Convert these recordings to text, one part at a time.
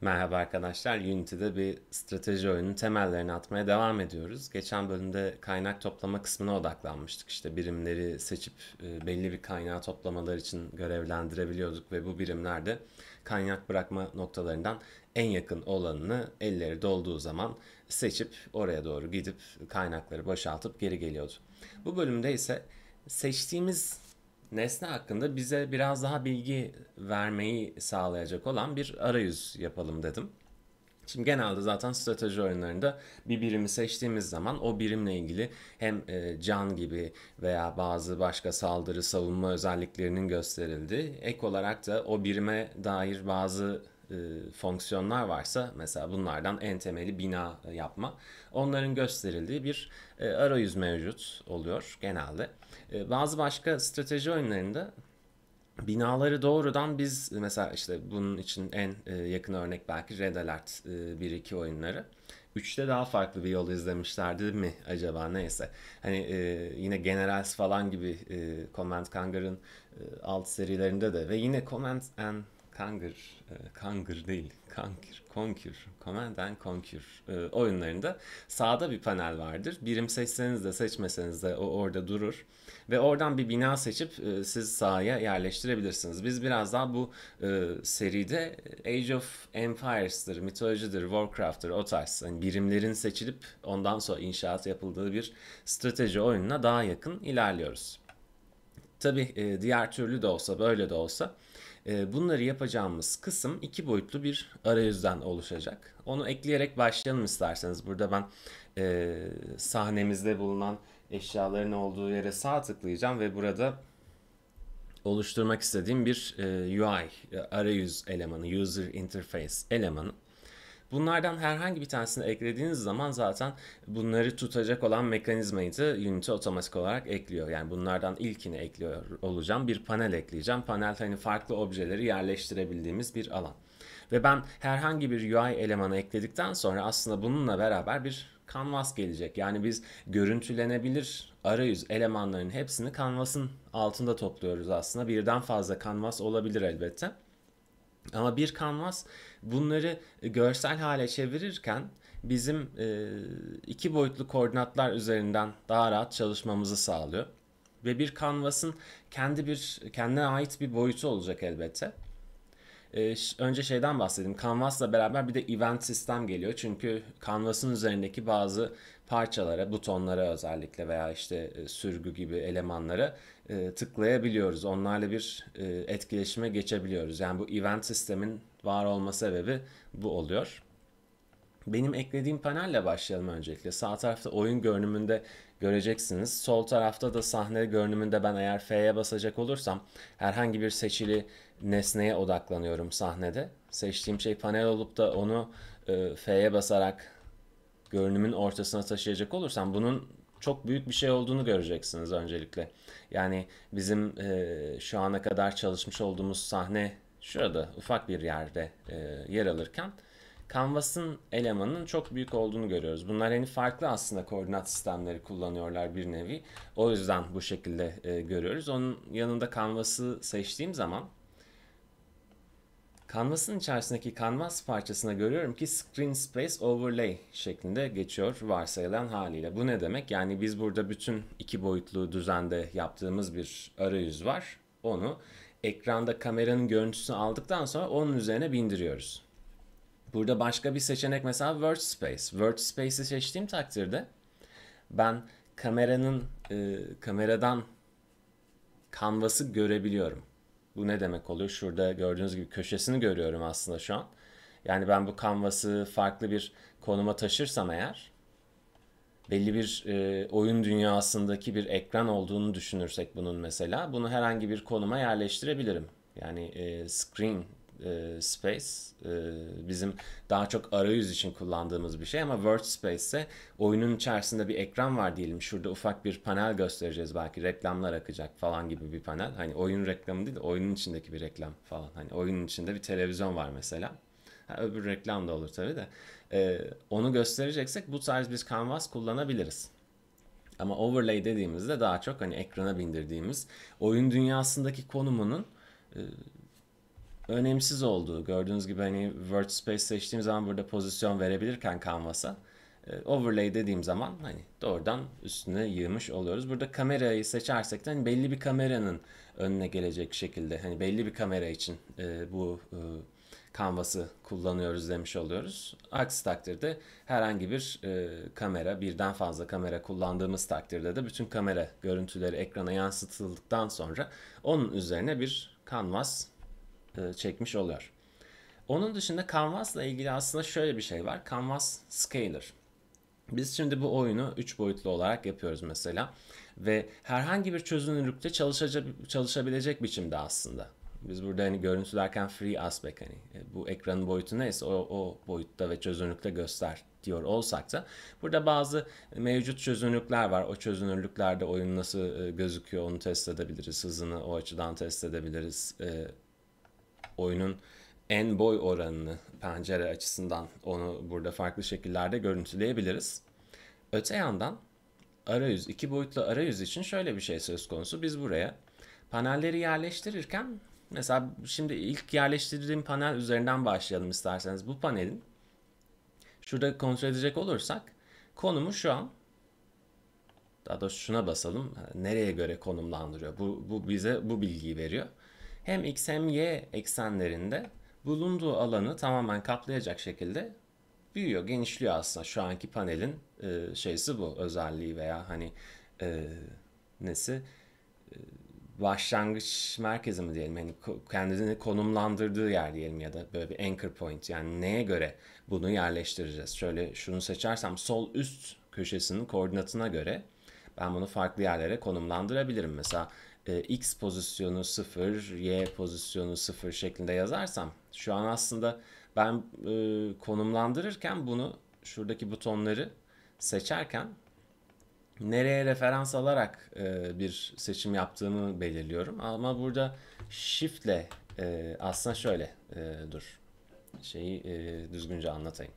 Merhaba arkadaşlar, Unity'de bir strateji oyunun temellerini atmaya devam ediyoruz. Geçen bölümde kaynak toplama kısmına odaklanmıştık. İşte birimleri seçip e, belli bir kaynağı toplamalar için görevlendirebiliyorduk ve bu birimlerde kaynak bırakma noktalarından en yakın olanını elleri dolduğu zaman seçip oraya doğru gidip kaynakları boşaltıp geri geliyordu. Bu bölümde ise seçtiğimiz nesne hakkında bize biraz daha bilgi vermeyi sağlayacak olan bir arayüz yapalım dedim. Şimdi genelde zaten strateji oyunlarında bir birimi seçtiğimiz zaman o birimle ilgili hem e, can gibi veya bazı başka saldırı savunma özelliklerinin gösterildiği ek olarak da o birime dair bazı e, fonksiyonlar varsa mesela bunlardan en temeli bina e, yapma onların gösterildiği bir e, arayüz mevcut oluyor genelde. E, bazı başka strateji oyunlarında binaları doğrudan biz mesela işte bunun için en e, yakın örnek belki Red Alert e, 1-2 oyunları. 3'te daha farklı bir yol izlemişlerdi mi acaba neyse. Hani e, yine Generals falan gibi e, Command Kangar'ın e, alt serilerinde de ve yine Command and Kangır, e, Kangır değil, Kankir, Konkür, Command and Conquer e, oyunlarında sağda bir panel vardır. Birim seçseniz de seçmeseniz de o orada durur. Ve oradan bir bina seçip e, siz sahaya yerleştirebilirsiniz. Biz biraz daha bu seride Age of Empires'dır, mitolojidir, Warcraft'tır o tarz yani birimlerin seçilip ondan sonra inşaat yapıldığı bir strateji oyununa daha yakın ilerliyoruz. Tabi diğer türlü de olsa böyle de olsa ee, bunları yapacağımız kısım iki boyutlu bir arayüzden oluşacak. Onu ekleyerek başlayalım isterseniz. Burada ben e, sahnemizde bulunan eşyaların olduğu yere sağ tıklayacağım ve burada oluşturmak istediğim bir e, UI e, arayüz elemanı, user interface elemanı Bunlardan herhangi bir tanesini eklediğiniz zaman zaten bunları tutacak olan mekanizmayı da Unity otomatik olarak ekliyor. Yani bunlardan ilkini ekliyor olacağım. Bir panel ekleyeceğim. Panel hani farklı objeleri yerleştirebildiğimiz bir alan. Ve ben herhangi bir UI elemanı ekledikten sonra aslında bununla beraber bir Canvas gelecek. Yani biz görüntülenebilir arayüz elemanlarının hepsini Canvas'ın altında topluyoruz aslında. Birden fazla Canvas olabilir elbette. Ama bir kanvas bunları e, görsel hale çevirirken bizim e, iki boyutlu koordinatlar üzerinden daha rahat çalışmamızı sağlıyor. Ve bir kanvasın kendi bir kendine ait bir boyutu olacak elbette. Ee, önce şeyden bahsedeyim. Canvas'la beraber bir de event sistem geliyor. Çünkü Canvas'ın üzerindeki bazı parçalara, butonlara özellikle veya işte e, sürgü gibi elemanlara e, tıklayabiliyoruz. Onlarla bir e, etkileşime geçebiliyoruz. Yani bu event sistemin var olma sebebi bu oluyor. Benim eklediğim panelle başlayalım öncelikle. Sağ tarafta oyun görünümünde göreceksiniz. Sol tarafta da sahne görünümünde ben eğer F'ye basacak olursam herhangi bir seçili nesneye odaklanıyorum sahnede. Seçtiğim şey panel olup da onu e, F'ye basarak görünümün ortasına taşıyacak olursam bunun çok büyük bir şey olduğunu göreceksiniz öncelikle. Yani bizim e, şu ana kadar çalışmış olduğumuz sahne şurada ufak bir yerde e, yer alırken Canvas'ın elemanın çok büyük olduğunu görüyoruz. Bunlar hani farklı aslında koordinat sistemleri kullanıyorlar bir nevi. O yüzden bu şekilde e, görüyoruz. Onun yanında Canvas'ı seçtiğim zaman Canvas'ın içerisindeki Canvas parçasına görüyorum ki Screen Space Overlay şeklinde geçiyor varsayılan haliyle. Bu ne demek? Yani biz burada bütün iki boyutlu düzende yaptığımız bir arayüz var. Onu ekranda kameranın görüntüsünü aldıktan sonra onun üzerine bindiriyoruz. Burada başka bir seçenek mesela Workspace. Workspace'i seçtiğim takdirde ben kameranın e, kameradan kanvası görebiliyorum. Bu ne demek oluyor? Şurada gördüğünüz gibi köşesini görüyorum aslında şu an. Yani ben bu kanvası farklı bir konuma taşırsam eğer belli bir e, oyun dünyasındaki bir ekran olduğunu düşünürsek bunun mesela bunu herhangi bir konuma yerleştirebilirim. Yani e, screen e, Space e, bizim daha çok arayüz için kullandığımız bir şey ama word space ise oyunun içerisinde bir ekran var diyelim. Şurada ufak bir panel göstereceğiz belki reklamlar akacak falan gibi bir panel. Hani oyun reklamı değil oyunun içindeki bir reklam falan. Hani oyunun içinde bir televizyon var mesela. Ha, öbür reklam da olur tabi de. E, onu göstereceksek bu tarz bir canvas kullanabiliriz. Ama overlay dediğimizde daha çok hani ekrana bindirdiğimiz oyun dünyasındaki konumunun e, önemsiz olduğu gördüğünüz gibi hani Word Space seçtiğim zaman burada pozisyon verebilirken kanvasa e, overlay dediğim zaman hani doğrudan üstüne yığmış oluyoruz. Burada kamerayı seçersek de hani belli bir kameranın önüne gelecek şekilde hani belli bir kamera için e, bu e, kanvası kullanıyoruz demiş oluyoruz. Aksi takdirde herhangi bir e, kamera, birden fazla kamera kullandığımız takdirde de bütün kamera görüntüleri ekrana yansıtıldıktan sonra onun üzerine bir kanvas e, çekmiş oluyor. Onun dışında Canvas'la ilgili aslında şöyle bir şey var. Canvas Scaler. Biz şimdi bu oyunu 3 boyutlu olarak yapıyoruz mesela ve herhangi bir çözünürlükte çalışabilecek biçimde aslında. Biz burada hani görüntülerken free aspect hani e, bu ekranın boyutu neyse o, o boyutta ve çözünürlükte göster diyor olsak da burada bazı mevcut çözünürlükler var. O çözünürlüklerde oyun nasıl e, gözüküyor onu test edebiliriz. Hızını o açıdan test edebiliriz oyunun en boy oranını pencere açısından onu burada farklı şekillerde görüntüleyebiliriz. Öte yandan arayüz, iki boyutlu arayüz için şöyle bir şey söz konusu. Biz buraya panelleri yerleştirirken mesela şimdi ilk yerleştirdiğim panel üzerinden başlayalım isterseniz. Bu panelin şurada kontrol edecek olursak konumu şu an daha da şuna basalım. Nereye göre konumlandırıyor? Bu, bu bize bu bilgiyi veriyor hem x hem y eksenlerinde bulunduğu alanı tamamen kaplayacak şekilde büyüyor, genişliyor aslında. Şu anki panelin e, şeysi bu özelliği veya hani e, nesi e, başlangıç merkezi mi diyelim yani kendini konumlandırdığı yer diyelim ya da böyle bir anchor point yani neye göre bunu yerleştireceğiz. Şöyle şunu seçersem sol üst köşesinin koordinatına göre ben bunu farklı yerlere konumlandırabilirim. Mesela e, x pozisyonu 0, y pozisyonu 0 şeklinde yazarsam şu an aslında ben e, konumlandırırken bunu şuradaki butonları seçerken nereye referans alarak e, bir seçim yaptığımı belirliyorum. Ama burada shiftle e, aslında şöyle e, dur şeyi e, düzgünce anlatayım.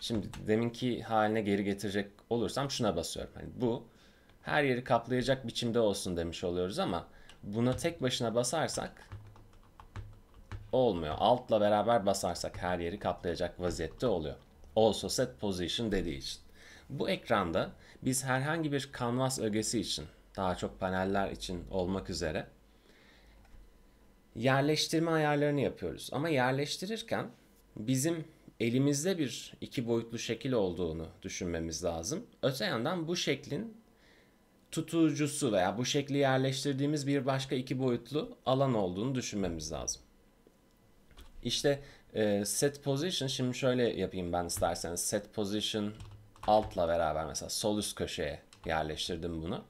Şimdi deminki haline geri getirecek olursam şuna basıyorum. Yani bu her yeri kaplayacak biçimde olsun demiş oluyoruz ama buna tek başına basarsak olmuyor. Altla beraber basarsak her yeri kaplayacak vaziyette oluyor. Also set position dediği için. Bu ekranda biz herhangi bir canvas ögesi için, daha çok paneller için olmak üzere yerleştirme ayarlarını yapıyoruz. Ama yerleştirirken bizim elimizde bir iki boyutlu şekil olduğunu düşünmemiz lazım. Öte yandan bu şeklin tutucusu veya bu şekli yerleştirdiğimiz bir başka iki boyutlu alan olduğunu düşünmemiz lazım. İşte e, set position şimdi şöyle yapayım ben isterseniz set position altla beraber mesela sol üst köşeye yerleştirdim bunu.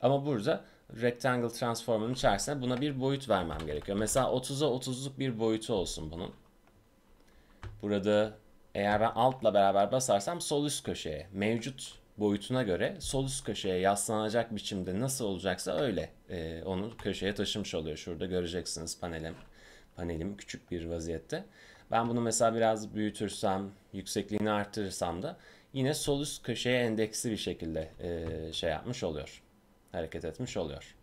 Ama burada rectangle transform'un içerisine buna bir boyut vermem gerekiyor. Mesela 30'a 30'luk bir boyutu olsun bunun. Burada eğer ben altla beraber basarsam sol üst köşeye mevcut boyutuna göre sol üst köşeye yaslanacak biçimde nasıl olacaksa öyle e, onu köşeye taşımış oluyor. Şurada göreceksiniz panelim, panelim küçük bir vaziyette. Ben bunu mesela biraz büyütürsem, yüksekliğini artırırsam da yine sol üst köşeye endeksli bir şekilde e, şey yapmış oluyor. Hareket etmiş oluyor.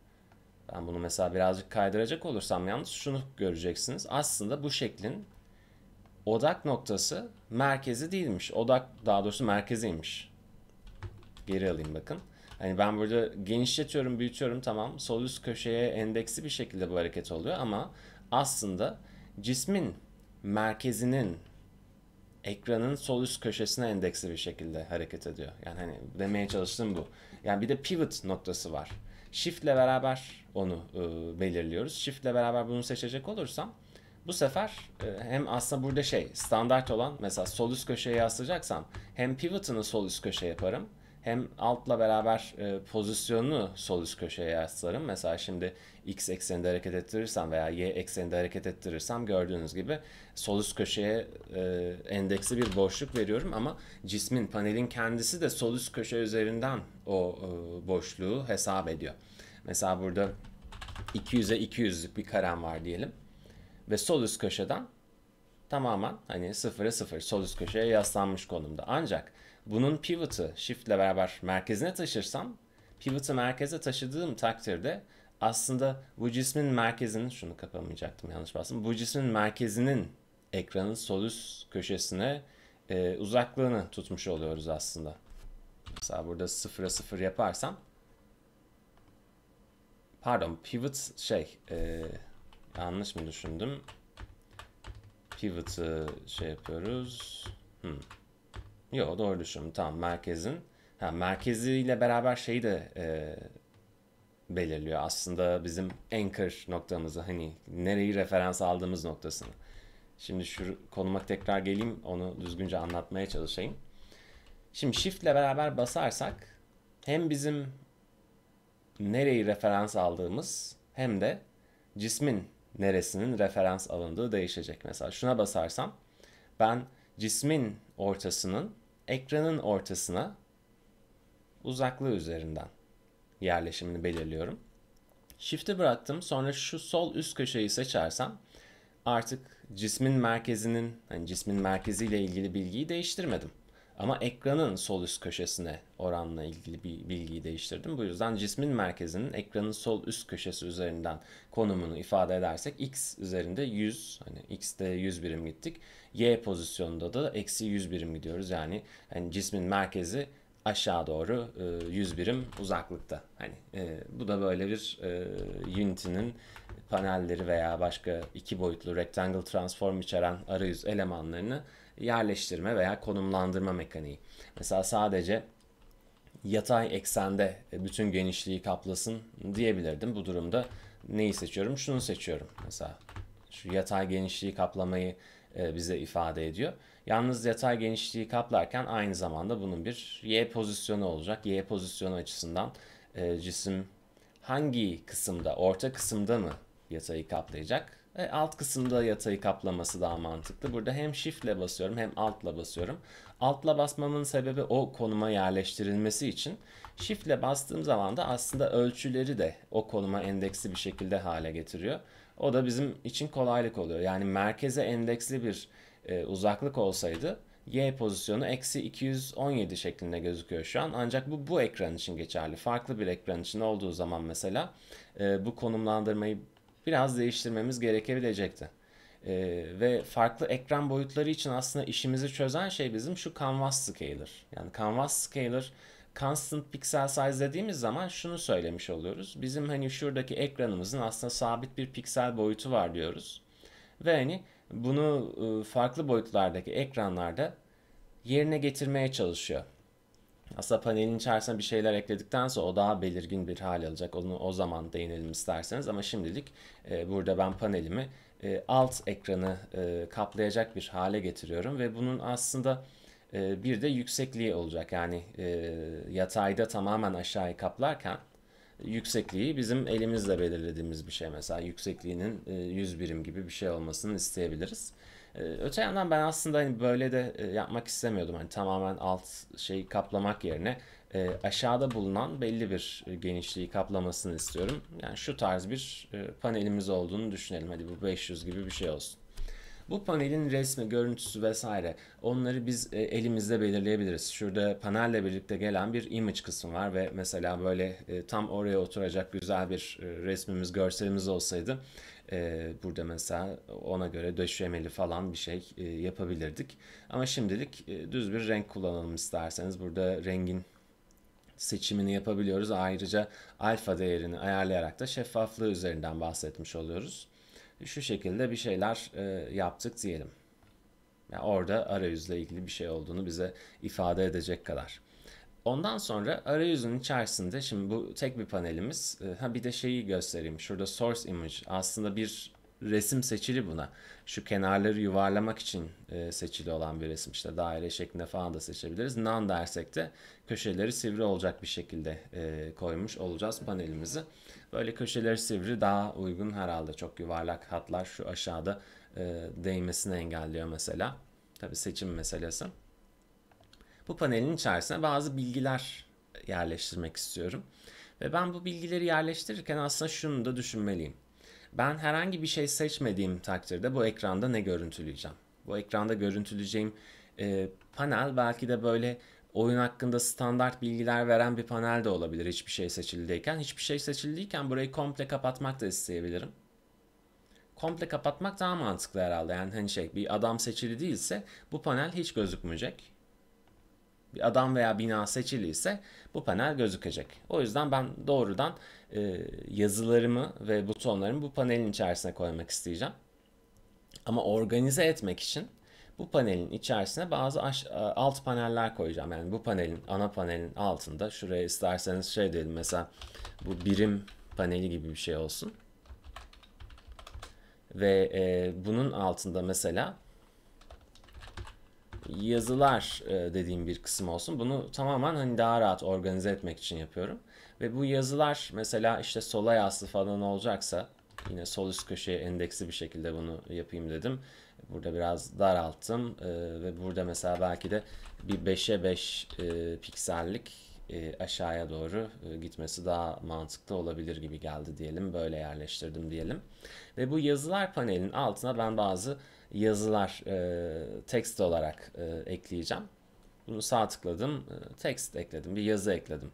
Ben bunu mesela birazcık kaydıracak olursam yalnız şunu göreceksiniz. Aslında bu şeklin odak noktası merkezi değilmiş. Odak daha doğrusu merkeziymiş. Geri alayım bakın. Hani ben burada genişletiyorum, büyütüyorum tamam. Sol üst köşeye endeksi bir şekilde bu hareket oluyor ama aslında cismin merkezinin ekranın sol üst köşesine endeksli bir şekilde hareket ediyor. Yani hani demeye çalıştığım bu. Yani bir de pivot noktası var. Shift ile beraber onu e, belirliyoruz. ile beraber bunu seçecek olursam bu sefer e, hem aslında burada şey standart olan mesela sol üst köşeye yaslayacaksam hem pivot'ını sol üst köşe yaparım hem altla beraber e, pozisyonunu sol üst köşeye yaslarım. Mesela şimdi x ekseninde hareket ettirirsem veya y ekseninde hareket ettirirsem gördüğünüz gibi sol üst köşeye e, endeksi bir boşluk veriyorum ama cismin panelin kendisi de sol üst köşe üzerinden o e, boşluğu hesap ediyor. Mesela burada 200'e 200'lük bir karem var diyelim ve sol üst köşeden tamamen hani sıfıra 0 sol üst köşeye yaslanmış konumda. Ancak bunun pivot'ı shift'le beraber merkezine taşırsam pivot'ı merkeze taşıdığım takdirde aslında bu cismin merkezinin şunu kapamayacaktım yanlış bastım. Bu cismin merkezinin ekranın sol üst köşesine e, uzaklığını tutmuş oluyoruz aslında. Mesela burada 0'a 0 yaparsam pardon pivot şey e, yanlış mı düşündüm? Pivot'ı şey yapıyoruz. Hmm. Yo doğru düşünüyorum Tamam merkezin. Ha, merkeziyle beraber şeyi de e, belirliyor aslında bizim anchor noktamızı hani nereyi referans aldığımız noktasını. Şimdi şu konuma tekrar geleyim onu düzgünce anlatmaya çalışayım. Şimdi shift ile beraber basarsak hem bizim nereyi referans aldığımız hem de cismin neresinin referans alındığı değişecek. Mesela şuna basarsam ben cismin ortasının ekranın ortasına uzaklığı üzerinden yerleşimini belirliyorum. Shift'i bıraktım. Sonra şu sol üst köşeyi seçersem artık cismin merkezinin, hani cismin merkeziyle ilgili bilgiyi değiştirmedim. Ama ekranın sol üst köşesine oranla ilgili bir bilgiyi değiştirdim. Bu yüzden cismin merkezinin ekranın sol üst köşesi üzerinden konumunu ifade edersek x üzerinde 100 hani x'te 100 birim gittik. Y pozisyonunda da eksi 100 birim gidiyoruz. Yani, yani cismin merkezi aşağı doğru 100 e, birim uzaklıkta. Hani e, bu da böyle bir e, Unity'nin panelleri veya başka iki boyutlu rectangle transform içeren arayüz elemanlarını yerleştirme veya konumlandırma mekaniği. Mesela sadece yatay eksende e, bütün genişliği kaplasın diyebilirdim. Bu durumda neyi seçiyorum? Şunu seçiyorum. Mesela şu yatay genişliği kaplamayı e, bize ifade ediyor. Yalnız yatay genişliği kaplarken aynı zamanda bunun bir y pozisyonu olacak. Y pozisyonu açısından e, cisim hangi kısımda, orta kısımda mı yatayı kaplayacak? ve alt kısımda yatayı kaplaması daha mantıklı. Burada hem shift ile basıyorum hem altla basıyorum. Altla basmamın sebebi o konuma yerleştirilmesi için. Shift ile bastığım zaman da aslında ölçüleri de o konuma endeksli bir şekilde hale getiriyor. O da bizim için kolaylık oluyor. Yani merkeze endeksli bir e, uzaklık olsaydı Y pozisyonu eksi 217 şeklinde gözüküyor şu an. Ancak bu bu ekran için geçerli. Farklı bir ekran için olduğu zaman mesela e, bu konumlandırmayı biraz değiştirmemiz gerekebilecekti. E, ve farklı ekran boyutları için aslında işimizi çözen şey bizim şu Canvas Scaler. Yani Canvas Scaler constant pixel size dediğimiz zaman şunu söylemiş oluyoruz. Bizim hani şuradaki ekranımızın aslında sabit bir piksel boyutu var diyoruz. Ve hani bunu ıı, farklı boyutlardaki ekranlarda yerine getirmeye çalışıyor. Aslında panelin içerisine bir şeyler ekledikten sonra o daha belirgin bir hal alacak. Onu o zaman değinelim isterseniz ama şimdilik e, burada ben panelimi e, alt ekranı e, kaplayacak bir hale getiriyorum ve bunun aslında e, bir de yüksekliği olacak. Yani e, yatayda tamamen aşağıyı kaplarken yüksekliği bizim elimizle belirlediğimiz bir şey. Mesela yüksekliğinin 100 e, birim gibi bir şey olmasını isteyebiliriz. Ee, öte yandan ben aslında hani böyle de e, yapmak istemiyordum. Hani tamamen alt şeyi kaplamak yerine e, aşağıda bulunan belli bir genişliği kaplamasını istiyorum. Yani şu tarz bir e, panelimiz olduğunu düşünelim. Hadi bu 500 gibi bir şey olsun. Bu panelin resmi, görüntüsü vesaire onları biz elimizde belirleyebiliriz. Şurada panelle birlikte gelen bir image kısmı var ve mesela böyle tam oraya oturacak güzel bir resmimiz, görselimiz olsaydı e, burada mesela ona göre döşemeli falan bir şey e, yapabilirdik. Ama şimdilik e, düz bir renk kullanalım isterseniz. Burada rengin seçimini yapabiliyoruz. Ayrıca alfa değerini ayarlayarak da şeffaflığı üzerinden bahsetmiş oluyoruz. Şu şekilde bir şeyler e, yaptık diyelim. Yani orada arayüzle ilgili bir şey olduğunu bize ifade edecek kadar. Ondan sonra arayüzün içerisinde şimdi bu tek bir panelimiz. E, ha bir de şeyi göstereyim. Şurada source image aslında bir resim seçili buna. Şu kenarları yuvarlamak için e, seçili olan bir resim. İşte daire şeklinde falan da seçebiliriz. None dersek de köşeleri sivri olacak bir şekilde e, koymuş olacağız panelimizi. Böyle köşeleri sivri daha uygun herhalde. Çok yuvarlak hatlar şu aşağıda değmesini engelliyor mesela. Tabii seçim meselesi bu panelin içerisine bazı bilgiler yerleştirmek istiyorum. Ve ben bu bilgileri yerleştirirken aslında şunu da düşünmeliyim. Ben herhangi bir şey seçmediğim takdirde bu ekranda ne görüntüleyeceğim? Bu ekranda görüntüleyeceğim e, panel belki de böyle oyun hakkında standart bilgiler veren bir panel de olabilir hiçbir şey seçildiyken. Hiçbir şey seçildiyken burayı komple kapatmak da isteyebilirim. Komple kapatmak daha mantıklı herhalde. Yani hani şey bir adam seçili değilse bu panel hiç gözükmeyecek bir adam veya bina seçiliyse bu panel gözükecek. O yüzden ben doğrudan e, yazılarımı ve butonlarımı bu panelin içerisine koymak isteyeceğim. Ama organize etmek için bu panelin içerisine bazı aş, e, alt paneller koyacağım. Yani bu panelin, ana panelin altında şuraya isterseniz şey diyelim mesela bu birim paneli gibi bir şey olsun. Ve e, bunun altında mesela yazılar e, dediğim bir kısım olsun. Bunu tamamen hani daha rahat organize etmek için yapıyorum. Ve bu yazılar mesela işte sola yaslı falan olacaksa yine sol üst köşeye endeksi bir şekilde bunu yapayım dedim. Burada biraz daralttım e, ve burada mesela belki de bir 5'e 5 e, piksellik e, aşağıya doğru gitmesi daha mantıklı olabilir gibi geldi diyelim. Böyle yerleştirdim diyelim. Ve bu yazılar panelinin altına ben bazı yazılar e, text olarak e, ekleyeceğim. Bunu sağ tıkladım, e, text ekledim, bir yazı ekledim.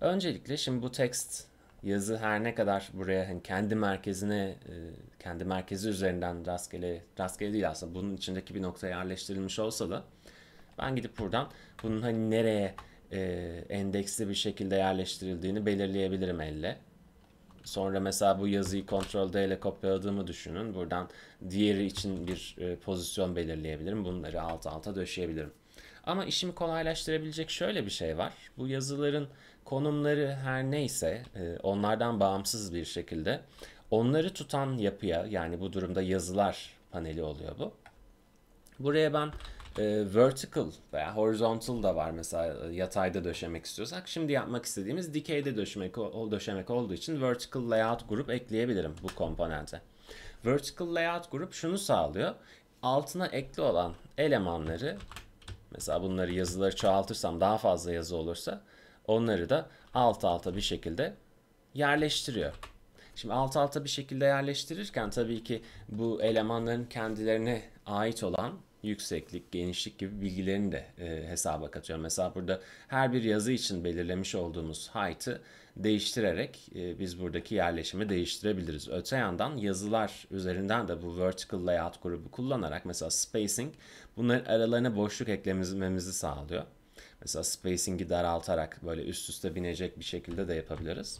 Öncelikle şimdi bu text yazı her ne kadar buraya hani kendi merkezine, e, kendi merkezi üzerinden rastgele, rastgele değil aslında bunun içindeki bir noktaya yerleştirilmiş olsa da ben gidip buradan bunun hani nereye e, endeksli bir şekilde yerleştirildiğini belirleyebilirim elle sonra mesela bu yazıyı kontrol D ile kopyaladığımı düşünün. Buradan diğeri için bir e, pozisyon belirleyebilirim. Bunları alt alta döşeyebilirim. Ama işimi kolaylaştırabilecek şöyle bir şey var. Bu yazıların konumları her neyse e, onlardan bağımsız bir şekilde onları tutan yapıya yani bu durumda yazılar paneli oluyor bu. Buraya ben e, vertical veya horizontal da var mesela e, yatayda döşemek istiyorsak. Şimdi yapmak istediğimiz dikeyde döşemek, döşemek olduğu için vertical layout grup ekleyebilirim bu komponente. Vertical layout grup şunu sağlıyor. Altına ekli olan elemanları mesela bunları yazıları çoğaltırsam daha fazla yazı olursa onları da alt alta bir şekilde yerleştiriyor. Şimdi alt alta bir şekilde yerleştirirken tabii ki bu elemanların kendilerine ait olan yükseklik, genişlik gibi bilgilerini de e, hesaba katıyorum. Mesela burada her bir yazı için belirlemiş olduğumuz height'ı değiştirerek e, biz buradaki yerleşimi değiştirebiliriz. Öte yandan yazılar üzerinden de bu vertical layout grubu kullanarak mesela spacing bunların aralarına boşluk eklememizi sağlıyor. Mesela spacing'i daraltarak böyle üst üste binecek bir şekilde de yapabiliriz.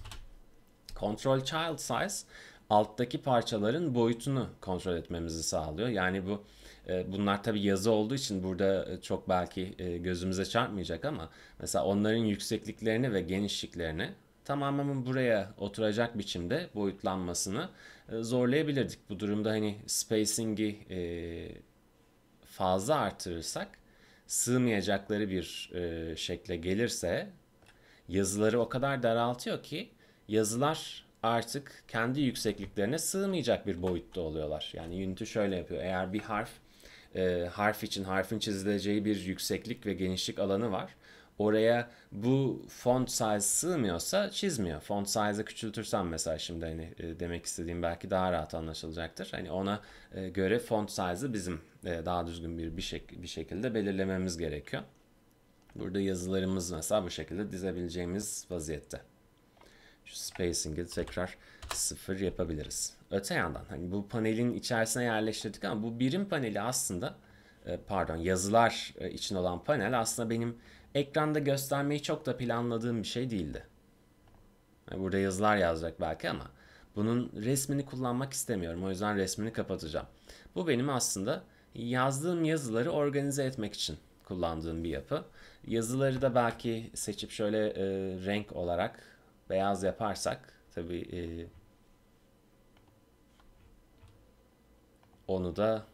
Control child size alttaki parçaların boyutunu kontrol etmemizi sağlıyor. Yani bu ee, bunlar tabi yazı olduğu için burada e, çok belki e, gözümüze çarpmayacak ama mesela onların yüksekliklerini ve genişliklerini tamamen buraya oturacak biçimde boyutlanmasını e, zorlayabilirdik. Bu durumda hani spacing'i fazla artırırsak sığmayacakları bir şekle gelirse yazıları o kadar daraltıyor ki yazılar artık kendi yüksekliklerine sığmayacak bir boyutta oluyorlar. Yani Unity şöyle yapıyor. Eğer bir harf e, harf için harfin çizileceği bir yükseklik ve genişlik alanı var. Oraya bu font size sığmıyorsa çizmiyor. Font size'ı küçültürsem mesela şimdi hani e, demek istediğim belki daha rahat anlaşılacaktır. Hani ona e, göre font size'ı bizim e, daha düzgün bir bir, şek- bir şekilde belirlememiz gerekiyor. Burada yazılarımız mesela bu şekilde dizebileceğimiz vaziyette. Şu spacing'i tekrar sıfır yapabiliriz. Öte yandan hani bu panelin içerisine yerleştirdik ama bu birim paneli aslında e, pardon yazılar e, için olan panel aslında benim ekranda göstermeyi çok da planladığım bir şey değildi. burada yazılar yazacak belki ama bunun resmini kullanmak istemiyorum. O yüzden resmini kapatacağım. Bu benim aslında yazdığım yazıları organize etmek için kullandığım bir yapı. Yazıları da belki seçip şöyle e, renk olarak beyaz yaparsak tabii e, Onu da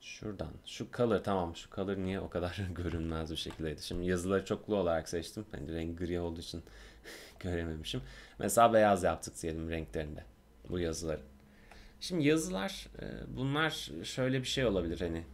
Şuradan. Şu color tamam. Şu color niye o kadar görünmez bir şekildeydi. Şimdi yazıları çoklu olarak seçtim. Hani renk gri olduğu için görememişim. Mesela beyaz yaptık diyelim renklerinde. Bu yazıları. Şimdi yazılar e, bunlar şöyle bir şey olabilir hani.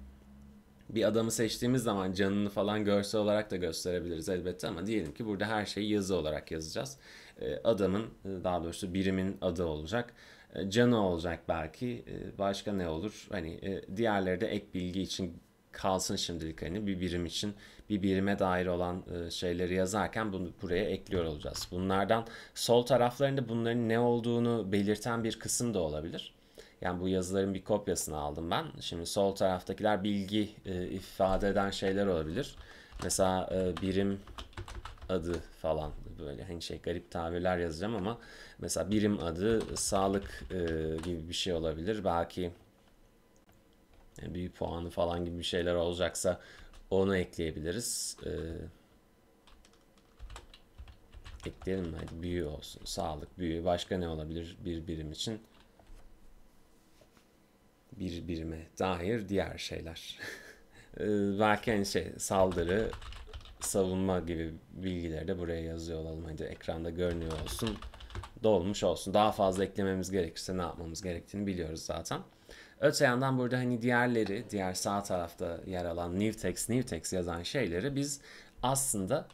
Bir adamı seçtiğimiz zaman canını falan görsel olarak da gösterebiliriz elbette ama diyelim ki burada her şeyi yazı olarak yazacağız. Ee, adamın e, daha doğrusu birimin adı olacak. E, Cano olacak belki. E, başka ne olur? Hani diğerleri de ek bilgi için kalsın şimdilik hani bir birim için bir birime dair olan şeyleri yazarken bunu buraya ekliyor olacağız. Bunlardan sol taraflarında bunların ne olduğunu belirten bir kısım da olabilir. Yani bu yazıların bir kopyasını aldım ben. Şimdi sol taraftakiler bilgi e, ifade eden şeyler olabilir. Mesela e, birim adı falan böyle hani şey garip tabirler yazacağım ama mesela birim adı sağlık e, gibi bir şey olabilir. Belki yani e, bir puanı falan gibi bir şeyler olacaksa onu ekleyebiliriz. Ee, ekleyelim hadi büyü olsun. Sağlık büyü. Başka ne olabilir bir birim için? Bir birime dair diğer şeyler. ee, belki hani şey saldırı savunma gibi bilgileri de buraya yazıyor olalım. Hadi ekranda görünüyor olsun. Dolmuş olsun. Daha fazla eklememiz gerekirse ne yapmamız gerektiğini biliyoruz zaten. Öte yandan burada hani diğerleri, diğer sağ tarafta yer alan new text, new text yazan şeyleri biz aslında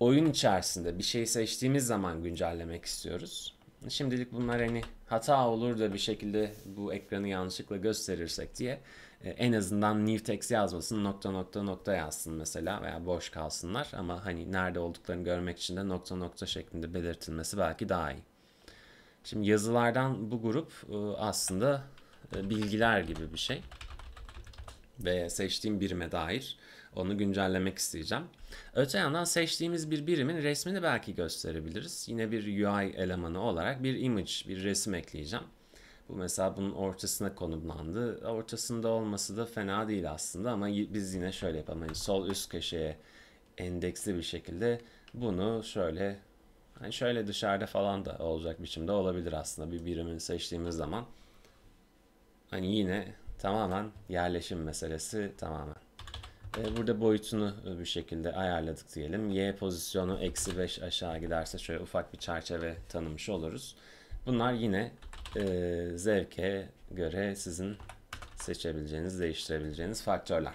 oyun içerisinde bir şey seçtiğimiz zaman güncellemek istiyoruz. Şimdilik bunlar hani hata olur da bir şekilde bu ekranı yanlışlıkla gösterirsek diye e, en azından Nivtex yazmasın nokta nokta nokta yazsın mesela veya boş kalsınlar ama hani nerede olduklarını görmek için de nokta nokta şeklinde belirtilmesi belki daha iyi. Şimdi yazılardan bu grup e, aslında e, bilgiler gibi bir şey ve seçtiğim birime dair onu güncellemek isteyeceğim. Öte yandan seçtiğimiz bir birimin resmini belki gösterebiliriz. Yine bir UI elemanı olarak bir image, bir resim ekleyeceğim. Bu mesela bunun ortasına konumlandı. Ortasında olması da fena değil aslında ama biz yine şöyle yapalım. Hani sol üst köşeye endeksli bir şekilde bunu şöyle hani şöyle dışarıda falan da olacak biçimde olabilir aslında bir birimi seçtiğimiz zaman. Hani yine tamamen yerleşim meselesi tamamen. E, burada boyutunu bir şekilde ayarladık diyelim. Y pozisyonu eksi 5 aşağı giderse şöyle ufak bir çerçeve tanımış oluruz. Bunlar yine e, zevke göre sizin seçebileceğiniz, değiştirebileceğiniz faktörler.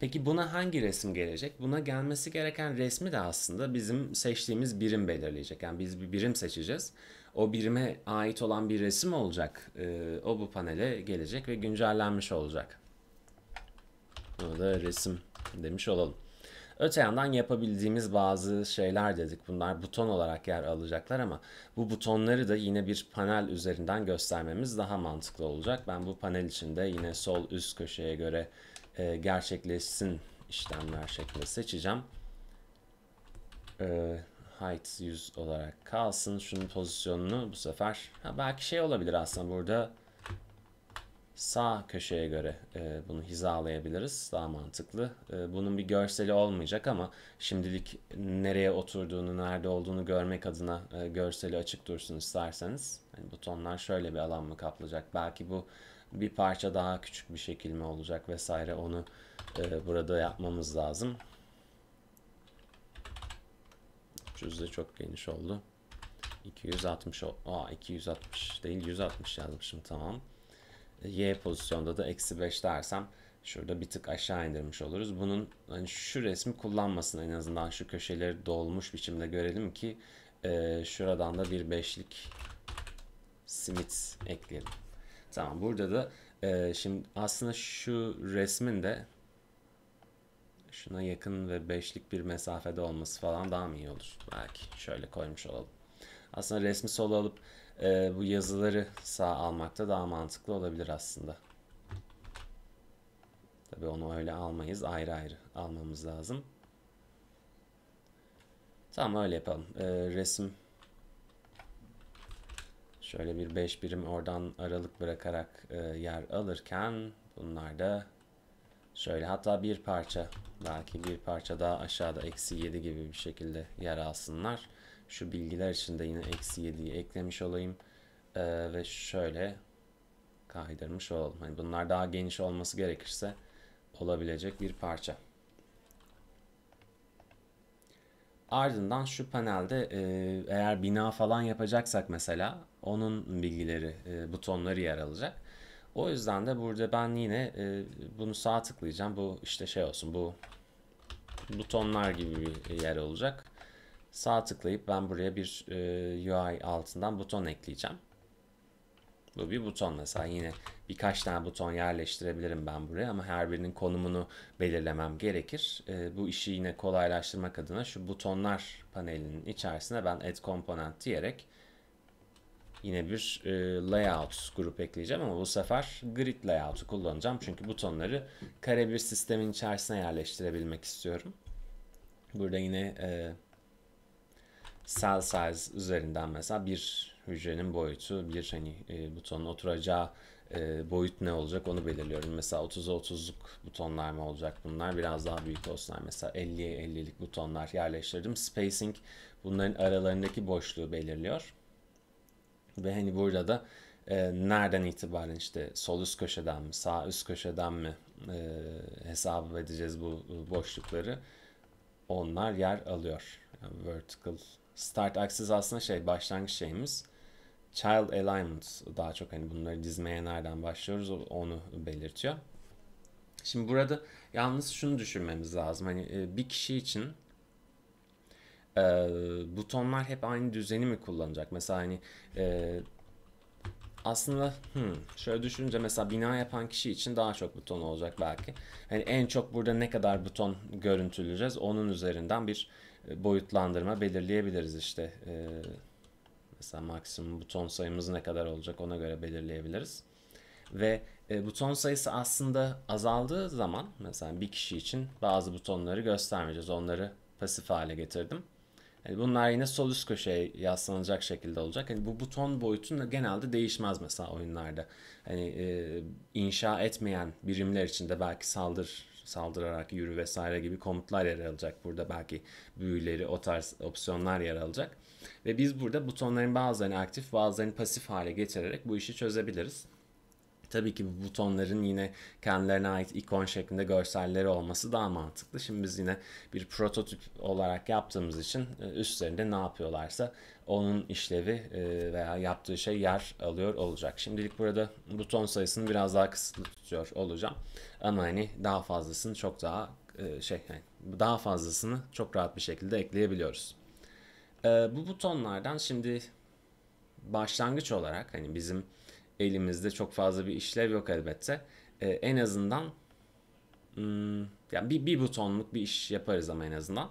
Peki buna hangi resim gelecek? Buna gelmesi gereken resmi de aslında bizim seçtiğimiz birim belirleyecek. Yani biz bir birim seçeceğiz. O birime ait olan bir resim olacak. E, o bu panele gelecek ve güncellenmiş olacak. Burada resim demiş olalım. Öte yandan yapabildiğimiz bazı şeyler dedik. Bunlar buton olarak yer alacaklar ama bu butonları da yine bir panel üzerinden göstermemiz daha mantıklı olacak. Ben bu panel içinde yine sol üst köşeye göre e, gerçekleşsin işlemler şeklinde seçeceğim. E, height 100 olarak kalsın. Şunun pozisyonunu bu sefer ha, belki şey olabilir aslında burada sağ köşeye göre e, bunu hizalayabiliriz. Daha mantıklı. E, bunun bir görseli olmayacak ama şimdilik nereye oturduğunu, nerede olduğunu görmek adına e, görseli açık dursun isterseniz. Yani butonlar şöyle bir alan mı kaplayacak? Belki bu bir parça daha küçük bir şekil mi olacak vesaire onu e, burada yapmamız lazım. 300 de çok geniş oldu. 260 o, aa 260 değil 160 yazmışım tamam. Y pozisyonda da eksi 5 dersem şurada bir tık aşağı indirmiş oluruz. Bunun hani şu resmi kullanmasın en azından şu köşeleri dolmuş biçimde görelim ki e, şuradan da bir beşlik simit ekleyelim. Tamam burada da e, şimdi aslında şu resmin de şuna yakın ve beşlik bir mesafede olması falan daha mı iyi olur? Belki şöyle koymuş olalım. Aslında resmi sola alıp e, bu yazıları sağ almakta da daha mantıklı olabilir aslında. Tabi onu öyle almayız. Ayrı ayrı almamız lazım. Tamam öyle yapalım. E, resim şöyle bir 5 birim oradan aralık bırakarak e, yer alırken bunlar da şöyle hatta bir parça belki bir parça daha aşağıda eksi 7 gibi bir şekilde yer alsınlar. Şu bilgiler için de yine eksi 7'yi eklemiş olayım. Ee, ve şöyle kaydırmış olalım. Hani bunlar daha geniş olması gerekirse olabilecek bir parça. Ardından şu panelde e, eğer bina falan yapacaksak mesela onun bilgileri, e, butonları yer alacak. O yüzden de burada ben yine e, bunu sağ tıklayacağım. Bu işte şey olsun bu butonlar gibi bir yer olacak sağ tıklayıp ben buraya bir e, UI altından buton ekleyeceğim. Bu bir buton mesela yine birkaç tane buton yerleştirebilirim ben buraya ama her birinin konumunu belirlemem gerekir. E, bu işi yine kolaylaştırmak adına şu butonlar panelinin içerisine ben add component diyerek yine bir e, layout grup ekleyeceğim ama bu sefer grid layout'u kullanacağım. Çünkü butonları kare bir sistemin içerisine yerleştirebilmek istiyorum. Burada yine e, cell size üzerinden mesela bir hücrenin boyutu, bir hani e, butonun oturacağı e, boyut ne olacak onu belirliyorum. Mesela 30'a 30'luk butonlar mı olacak bunlar? Biraz daha büyük olsunlar. Mesela 50'ye 50'lik butonlar yerleştirdim. Spacing bunların aralarındaki boşluğu belirliyor. Ve hani burada da e, nereden itibaren işte sol üst köşeden mi sağ üst köşeden mi e, hesap edeceğiz bu boşlukları onlar yer alıyor. Yani vertical Start Axis aslında şey başlangıç şeyimiz. Child Alignment daha çok hani bunları dizmeye nereden başlıyoruz onu belirtiyor. Şimdi burada yalnız şunu düşünmemiz lazım. Hani e, bir kişi için e, butonlar hep aynı düzeni mi kullanacak? Mesela hani e, aslında hmm, şöyle düşününce mesela bina yapan kişi için daha çok buton olacak belki. Hani en çok burada ne kadar buton görüntüleyeceğiz onun üzerinden bir e, boyutlandırma belirleyebiliriz işte. E, mesela maksimum buton sayımız ne kadar olacak ona göre belirleyebiliriz. Ve e, buton sayısı aslında azaldığı zaman mesela bir kişi için bazı butonları göstermeyeceğiz. Onları pasif hale getirdim. bunlar yine sol üst köşeye yaslanacak şekilde olacak. Yani bu buton boyutu genelde değişmez mesela oyunlarda. Hani e, inşa etmeyen birimler için de belki saldır saldırarak yürü vesaire gibi komutlar yer alacak. Burada belki büyüleri o tarz opsiyonlar yer alacak. Ve biz burada butonların bazılarını aktif bazılarını pasif hale getirerek bu işi çözebiliriz. Tabii ki bu butonların yine kendilerine ait ikon şeklinde görselleri olması daha mantıklı. Şimdi biz yine bir prototip olarak yaptığımız için e, üstlerinde ne yapıyorlarsa onun işlevi e, veya yaptığı şey yer alıyor olacak. Şimdilik burada buton sayısını biraz daha kısıtlı tutuyor olacağım. Ama hani daha fazlasını çok daha e, şey yani daha fazlasını çok rahat bir şekilde ekleyebiliyoruz. E, bu butonlardan şimdi başlangıç olarak hani bizim elimizde çok fazla bir işlev yok elbette. En azından hmm, yani bir, bir butonluk bir iş yaparız ama en azından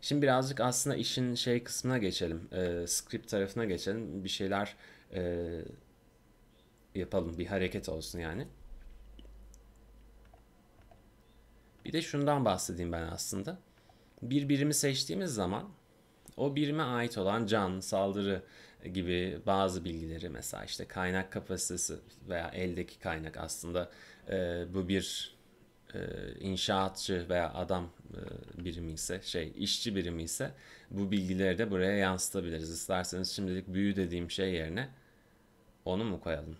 Şimdi birazcık aslında işin şey kısmına geçelim. E, script tarafına geçelim. Bir şeyler e, yapalım. Bir hareket olsun yani. Bir de şundan bahsedeyim ben aslında. Bir birimi seçtiğimiz zaman o birime ait olan can, saldırı gibi bazı bilgileri mesela işte kaynak kapasitesi veya eldeki kaynak aslında e, bu bir e, inşaatçı veya adam e, birimi ise şey işçi birimi ise bu bilgileri de buraya yansıtabiliriz. İsterseniz şimdilik büyü dediğim şey yerine onu mu koyalım?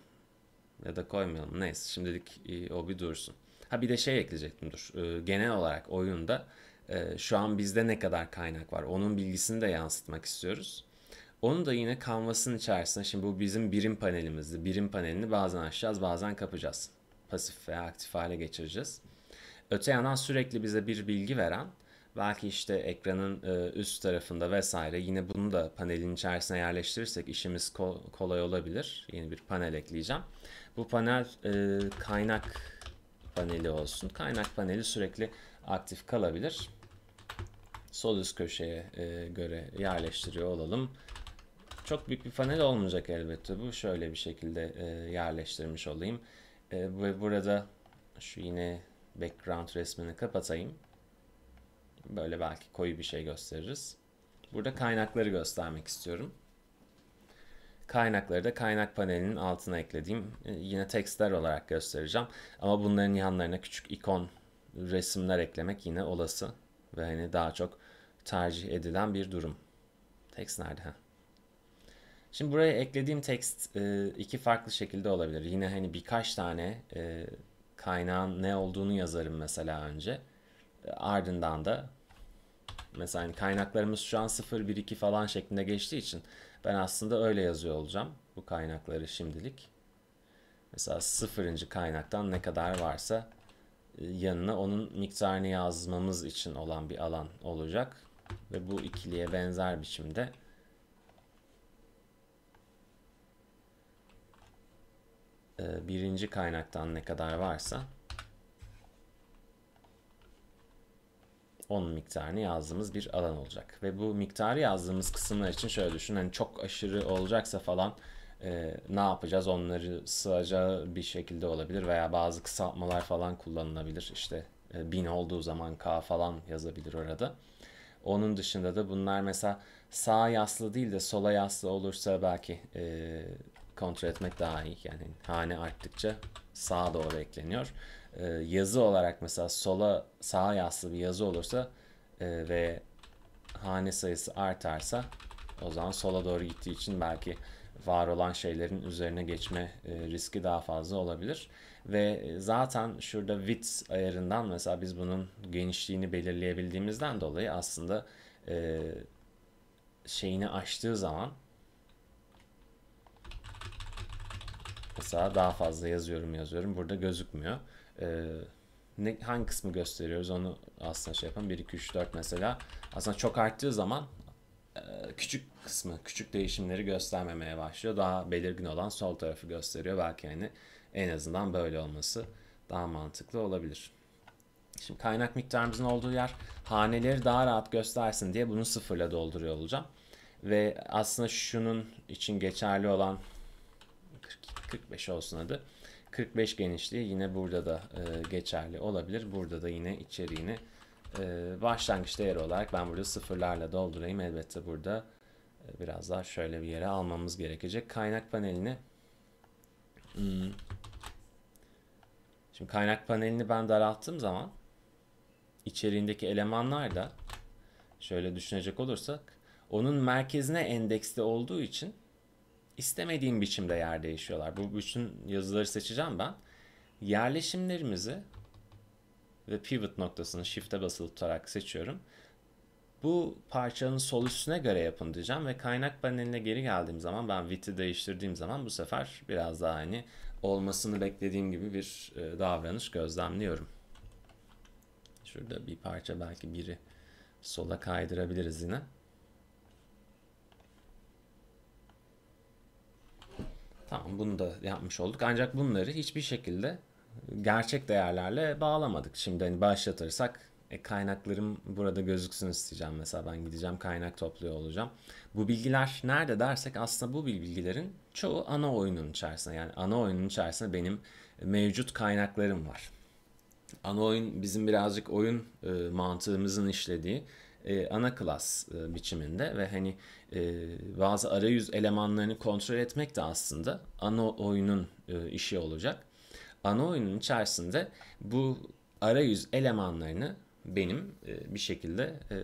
Ya da koymayalım. Neyse şimdilik e, o bir dursun. Ha bir de şey ekleyecektim dur. E, genel olarak oyunda e, şu an bizde ne kadar kaynak var onun bilgisini de yansıtmak istiyoruz. Onu da yine Canvas'ın içerisinde şimdi bu bizim birim panelimizdi. Birim panelini bazen açacağız bazen kapacağız. Pasif veya aktif hale geçireceğiz. Öte yandan sürekli bize bir bilgi veren belki işte ekranın e, üst tarafında vesaire yine bunu da panelin içerisine yerleştirirsek işimiz kolay olabilir. Yeni bir panel ekleyeceğim. Bu panel e, kaynak paneli olsun. Kaynak paneli sürekli aktif kalabilir. Sol üst köşeye e, göre yerleştiriyor olalım. Çok büyük bir panel olmayacak elbette bu. Şöyle bir şekilde yerleştirmiş olayım. Ve burada şu yine background resmini kapatayım. Böyle belki koyu bir şey gösteririz. Burada kaynakları göstermek istiyorum. Kaynakları da kaynak panelinin altına eklediğim e, yine tekstler olarak göstereceğim. Ama bunların yanlarına küçük ikon resimler eklemek yine olası ve hani daha çok tercih edilen bir durum. Tekst nerede? Ha? Şimdi buraya eklediğim tekst e, iki farklı şekilde olabilir. Yine hani birkaç tane e, kaynağın ne olduğunu yazarım mesela önce. E, ardından da mesela hani kaynaklarımız şu an 0, 1, 2 falan şeklinde geçtiği için ben aslında öyle yazıyor olacağım bu kaynakları şimdilik. Mesela sıfırıncı kaynaktan ne kadar varsa e, yanına onun miktarını yazmamız için olan bir alan olacak. Ve bu ikiliye benzer biçimde E, birinci kaynaktan ne kadar varsa onun miktarını yazdığımız bir alan olacak. Ve bu miktarı yazdığımız kısımlar için şöyle düşünün Hani çok aşırı olacaksa falan e, ne yapacağız? Onları sığacağı bir şekilde olabilir veya bazı kısaltmalar falan kullanılabilir. İşte e, 1000 olduğu zaman K falan yazabilir orada. Onun dışında da bunlar mesela sağ yaslı değil de sola yaslı olursa belki e, kontrol etmek daha iyi. Yani hane arttıkça sağa doğru ekleniyor. Ee, yazı olarak mesela sola sağa yaslı bir yazı olursa e, ve hane sayısı artarsa o zaman sola doğru gittiği için belki var olan şeylerin üzerine geçme e, riski daha fazla olabilir. Ve e, zaten şurada width ayarından mesela biz bunun genişliğini belirleyebildiğimizden dolayı aslında e, şeyini açtığı zaman Mesela daha fazla yazıyorum yazıyorum. Burada gözükmüyor. Ee, ne, hangi kısmı gösteriyoruz onu aslında şey yapalım. 1, 2, 3, 4 mesela. Aslında çok arttığı zaman e, küçük kısmı, küçük değişimleri göstermemeye başlıyor. Daha belirgin olan sol tarafı gösteriyor. Belki yani en azından böyle olması daha mantıklı olabilir. Şimdi kaynak miktarımızın olduğu yer haneleri daha rahat göstersin diye bunu sıfırla dolduruyor olacağım. Ve aslında şunun için geçerli olan 45 olsun adı. 45 genişliği yine burada da e, geçerli olabilir. Burada da yine içeriğini e, başlangıç değeri olarak ben burada sıfırlarla doldurayım. Elbette burada e, biraz daha şöyle bir yere almamız gerekecek. Kaynak panelini hmm. Şimdi kaynak panelini ben daralttığım zaman içeriğindeki elemanlar da şöyle düşünecek olursak onun merkezine endeksli olduğu için istemediğim biçimde yer değişiyorlar. Bu bütün yazıları seçeceğim ben. Yerleşimlerimizi ve pivot noktasını shift'e basılı tutarak seçiyorum. Bu parçanın sol üstüne göre yapın diyeceğim ve kaynak paneline geri geldiğim zaman ben width'i değiştirdiğim zaman bu sefer biraz daha hani olmasını beklediğim gibi bir e, davranış gözlemliyorum. Şurada bir parça belki biri sola kaydırabiliriz yine. Tamam bunu da yapmış olduk. Ancak bunları hiçbir şekilde gerçek değerlerle bağlamadık. Şimdi hani başlatırsak e, kaynaklarım burada gözüksün isteyeceğim. Mesela ben gideceğim kaynak topluyor olacağım. Bu bilgiler nerede dersek aslında bu bilgilerin çoğu ana oyunun içerisinde. Yani ana oyunun içerisinde benim mevcut kaynaklarım var. Ana oyun bizim birazcık oyun e, mantığımızın işlediği e, ana klas e, biçiminde ve hani e, bazı arayüz elemanlarını kontrol etmek de aslında ana oyunun e, işi olacak. Ana oyunun içerisinde bu arayüz elemanlarını benim e, bir şekilde e,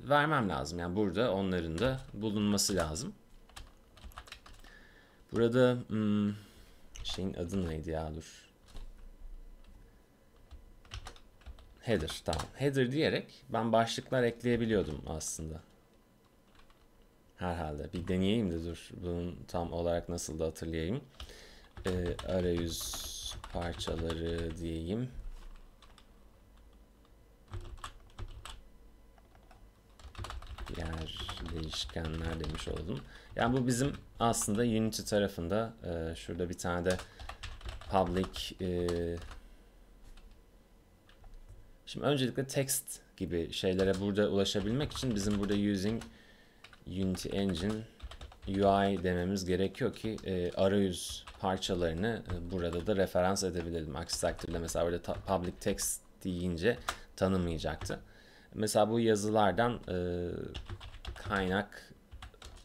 vermem lazım. Yani burada onların da bulunması lazım. Burada hmm, şeyin adı neydi ya dur. Header tamam. Header diyerek ben başlıklar ekleyebiliyordum aslında. Herhalde. Bir deneyeyim de dur. Bunun tam olarak nasıl da hatırlayayım. Ee, arayüz parçaları diyeyim. Yer değişkenler demiş oldum. Yani bu bizim aslında Unity tarafında e, şurada bir tane de public e, Şimdi öncelikle text gibi şeylere burada ulaşabilmek için bizim burada using Unity Engine UI dememiz gerekiyor ki e, arayüz parçalarını e, burada da referans edebilelim. Aksi takdirde mesela burada public text deyince tanımayacaktı. Mesela bu yazılardan e, kaynak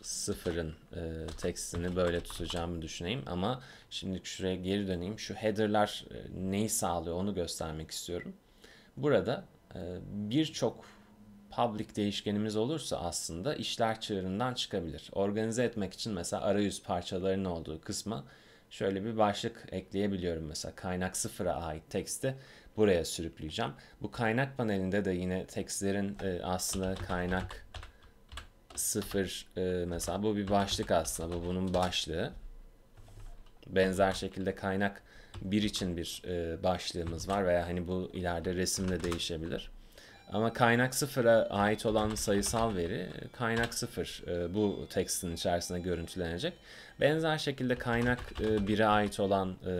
sıfırın e, tekstini böyle tutacağımı düşüneyim ama şimdi şuraya geri döneyim. Şu header'lar e, neyi sağlıyor onu göstermek istiyorum. Burada e, birçok public değişkenimiz olursa aslında işler çığırından çıkabilir. Organize etmek için mesela arayüz parçalarının olduğu kısma şöyle bir başlık ekleyebiliyorum mesela kaynak sıfıra ait teksti buraya sürükleyeceğim. Bu kaynak panelinde de yine tekstlerin e, aslında kaynak sıfır e, mesela bu bir başlık aslında bu bunun başlığı. Benzer şekilde kaynak bir için bir e, başlığımız var veya hani bu ileride resimle değişebilir. Ama kaynak sıfıra ait olan sayısal veri kaynak sıfır e, bu tekstin içerisinde görüntülenecek. Benzer şekilde kaynak e, bire ait olan e,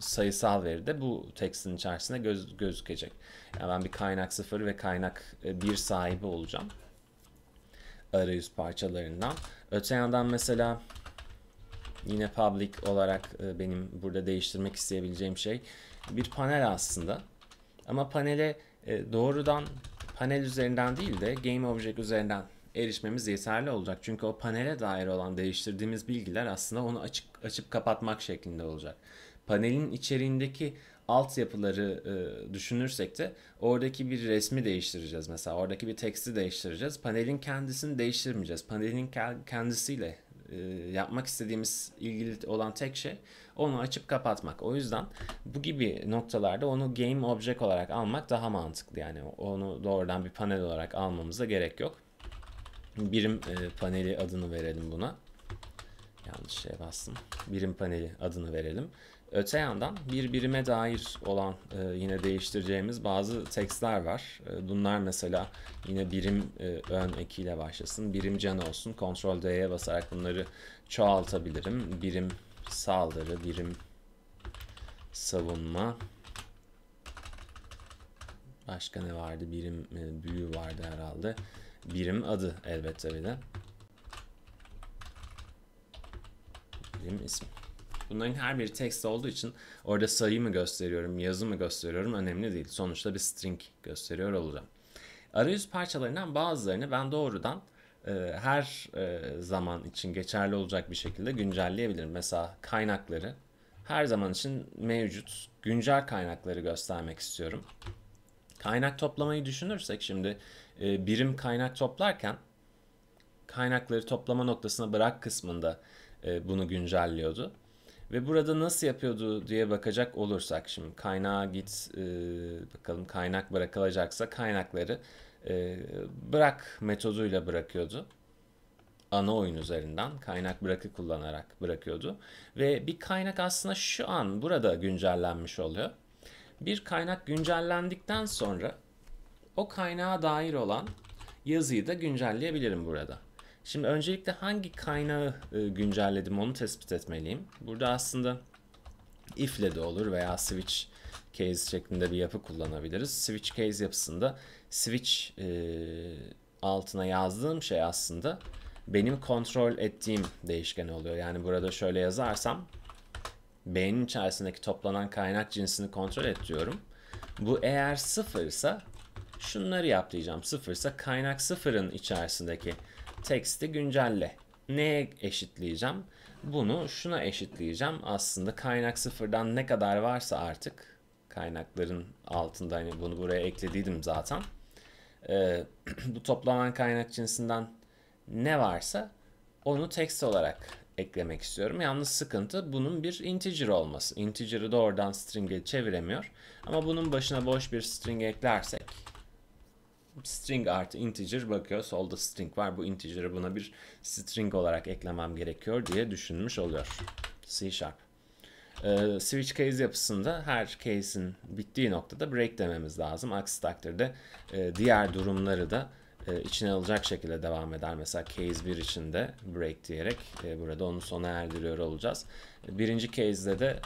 sayısal veri de bu tekstin içerisinde göz, gözükecek. Yani ben bir kaynak sıfır ve kaynak e, bir sahibi olacağım arayüz parçalarından. Öte yandan mesela yine public olarak e, benim burada değiştirmek isteyebileceğim şey bir panel aslında. Ama panele e, doğrudan panel üzerinden değil de game object üzerinden erişmemiz yeterli olacak. Çünkü o panele dair olan değiştirdiğimiz bilgiler aslında onu açık açıp kapatmak şeklinde olacak. Panelin içeriğindeki altyapıları e, düşünürsek de oradaki bir resmi değiştireceğiz mesela. Oradaki bir teksti değiştireceğiz. Panelin kendisini değiştirmeyeceğiz. Panelin kendisiyle e, yapmak istediğimiz ilgili olan tek şey onu açıp kapatmak. O yüzden bu gibi noktalarda onu game object olarak almak daha mantıklı. Yani onu doğrudan bir panel olarak almamıza gerek yok. Birim e, paneli adını verelim buna. Yanlış şey bastım. Birim paneli adını verelim. Öte yandan bir birime dair olan e, yine değiştireceğimiz bazı tekstler var. E, bunlar mesela yine birim e, ön ekiyle başlasın, birim can olsun. Ctrl D'ye basarak bunları çoğaltabilirim. Birim saldırı, birim savunma. Başka ne vardı? Birim e, büyü vardı herhalde. Birim adı elbette bir de. Birim ismi. Bunların her biri text olduğu için orada sayı mı gösteriyorum, yazı mı gösteriyorum önemli değil. Sonuçta bir string gösteriyor olacağım. Arayüz parçalarından bazılarını ben doğrudan e, her e, zaman için geçerli olacak bir şekilde güncelleyebilirim. Mesela kaynakları her zaman için mevcut güncel kaynakları göstermek istiyorum. Kaynak toplamayı düşünürsek şimdi e, birim kaynak toplarken kaynakları toplama noktasına bırak kısmında e, bunu güncelliyordu. Ve burada nasıl yapıyordu diye bakacak olursak şimdi kaynağa git e, bakalım kaynak bırakılacaksa kaynakları e, bırak metoduyla bırakıyordu. Ana oyun üzerinden kaynak bırakı kullanarak bırakıyordu. Ve bir kaynak aslında şu an burada güncellenmiş oluyor. Bir kaynak güncellendikten sonra o kaynağa dair olan yazıyı da güncelleyebilirim burada. Şimdi öncelikle hangi kaynağı e, güncelledim onu tespit etmeliyim. Burada aslında if'le de olur veya switch case şeklinde bir yapı kullanabiliriz. Switch case yapısında switch e, altına yazdığım şey aslında benim kontrol ettiğim değişken oluyor. Yani burada şöyle yazarsam beynin içerisindeki toplanan kaynak cinsini kontrol et diyorum. Bu eğer sıfırsa şunları yap diyeceğim. Sıfırsa kaynak sıfırın içerisindeki Text'i güncelle. Neye eşitleyeceğim? Bunu şuna eşitleyeceğim. Aslında kaynak sıfırdan ne kadar varsa artık kaynakların altında hani bunu buraya eklediydim zaten. Ee, bu toplanan kaynak cinsinden ne varsa onu text olarak eklemek istiyorum. Yalnız sıkıntı bunun bir integer olması. Integer'ı doğrudan string'e çeviremiyor. Ama bunun başına boş bir string eklersek string artı integer bakıyor solda string var bu integer'ı buna bir string olarak eklemem gerekiyor diye düşünmüş oluyor C sharp. Ee, switch case yapısında her case'in bittiği noktada break dememiz lazım. Aksi takdirde e, diğer durumları da e, içine alacak şekilde devam eder. Mesela case 1 için de break diyerek e, burada onu sona erdiriyor olacağız. Birinci case'de de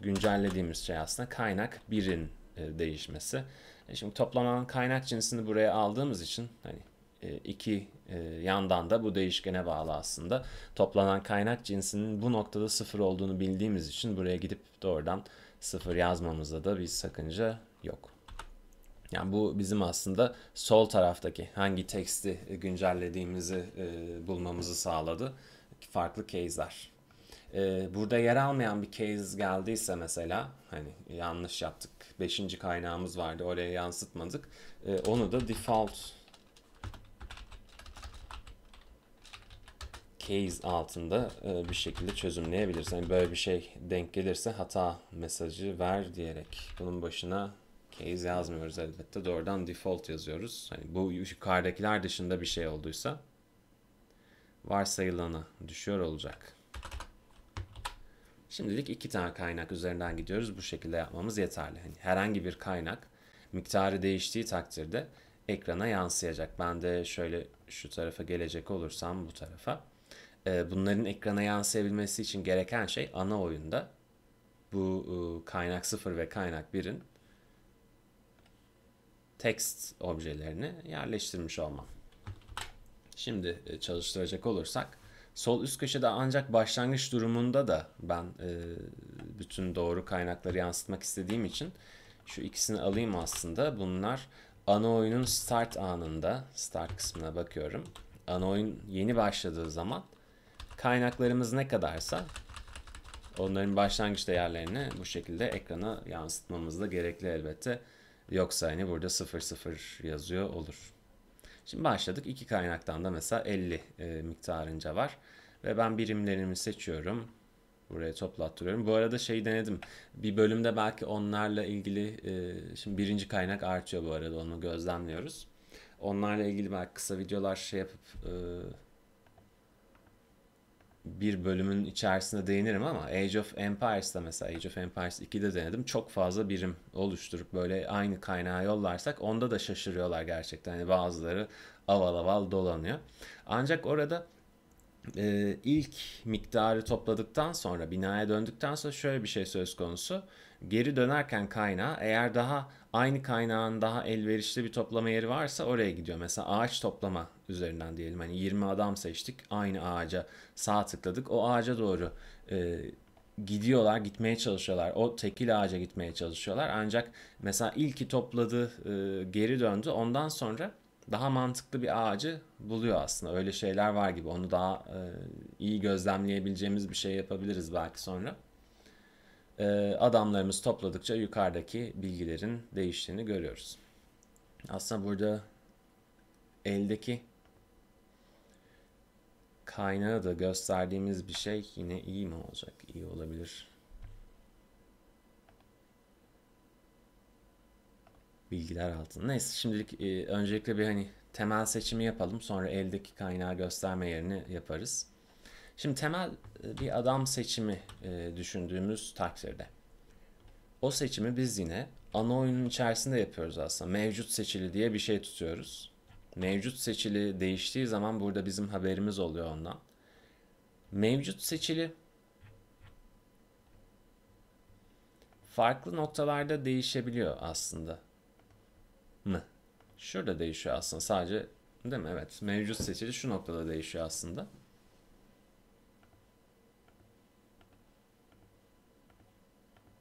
güncellediğimiz şey aslında kaynak 1'in e, değişmesi. E, şimdi toplanan kaynak cinsini buraya aldığımız için hani e, iki e, yandan da bu değişkene bağlı aslında. Toplanan kaynak cinsinin bu noktada sıfır olduğunu bildiğimiz için buraya gidip doğrudan sıfır yazmamızda da bir sakınca yok. Yani bu bizim aslında sol taraftaki hangi teksti güncellediğimizi bulmamızı sağladı. Farklı case'ler. Burada yer almayan bir case geldiyse mesela hani yanlış yaptık Beşinci kaynağımız vardı. Oraya yansıtmadık. E, onu da default case altında e, bir şekilde çözümleyebiliriz. Yani böyle bir şey denk gelirse hata mesajı ver diyerek bunun başına case yazmıyoruz elbette. Doğrudan default yazıyoruz. Hani bu yukarıdakiler dışında bir şey olduysa varsayılana düşüyor olacak. Şimdilik iki tane kaynak üzerinden gidiyoruz. Bu şekilde yapmamız yeterli. Hani herhangi bir kaynak miktarı değiştiği takdirde ekrana yansıyacak. Ben de şöyle şu tarafa gelecek olursam bu tarafa. Ee, bunların ekrana yansıyabilmesi için gereken şey ana oyunda bu e, kaynak 0 ve kaynak 1'in text objelerini yerleştirmiş olmam. Şimdi e, çalıştıracak olursak Sol üst köşede ancak başlangıç durumunda da ben e, bütün doğru kaynakları yansıtmak istediğim için şu ikisini alayım aslında. Bunlar ana oyunun start anında start kısmına bakıyorum. Ana oyun yeni başladığı zaman kaynaklarımız ne kadarsa onların başlangıç değerlerini bu şekilde ekrana yansıtmamız da gerekli elbette. Yoksa hani burada 00 yazıyor olur. Şimdi başladık. iki kaynaktan da mesela 50 e, miktarınca var. Ve ben birimlerimi seçiyorum. Buraya toplattırıyorum. Bu arada şey denedim. Bir bölümde belki onlarla ilgili e, şimdi birinci kaynak artıyor bu arada onu gözlemliyoruz. Onlarla ilgili belki kısa videolar şey yapıp e, bir bölümün içerisinde değinirim ama Age of Empires'da mesela Age of Empires 2'de denedim. Çok fazla birim oluşturup böyle aynı kaynağı yollarsak onda da şaşırıyorlar gerçekten. Yani bazıları aval aval dolanıyor. Ancak orada e, ilk miktarı topladıktan sonra binaya döndükten sonra şöyle bir şey söz konusu. Geri dönerken kaynağı eğer daha aynı kaynağın daha elverişli bir toplama yeri varsa oraya gidiyor. Mesela ağaç toplama üzerinden diyelim hani 20 adam seçtik aynı ağaca sağ tıkladık o ağaca doğru e, gidiyorlar, gitmeye çalışıyorlar. O tekil ağaca gitmeye çalışıyorlar. Ancak mesela ilki topladı, e, geri döndü. Ondan sonra daha mantıklı bir ağacı buluyor aslında. Öyle şeyler var gibi. Onu daha e, iyi gözlemleyebileceğimiz bir şey yapabiliriz belki sonra. E, adamlarımız topladıkça yukarıdaki bilgilerin değiştiğini görüyoruz. Aslında burada eldeki kaynağı da gösterdiğimiz bir şey yine iyi mi olacak? İyi olabilir. bilgiler altında. Neyse şimdilik e, öncelikle bir hani temel seçimi yapalım. Sonra eldeki kaynağı gösterme yerini yaparız. Şimdi temel e, bir adam seçimi e, düşündüğümüz takdirde o seçimi biz yine ana oyunun içerisinde yapıyoruz aslında. Mevcut seçili diye bir şey tutuyoruz. Mevcut seçili değiştiği zaman burada bizim haberimiz oluyor ondan. Mevcut seçili farklı noktalarda değişebiliyor aslında mı? Şurada değişiyor aslında sadece değil mi? Evet mevcut seçili şu noktada değişiyor aslında.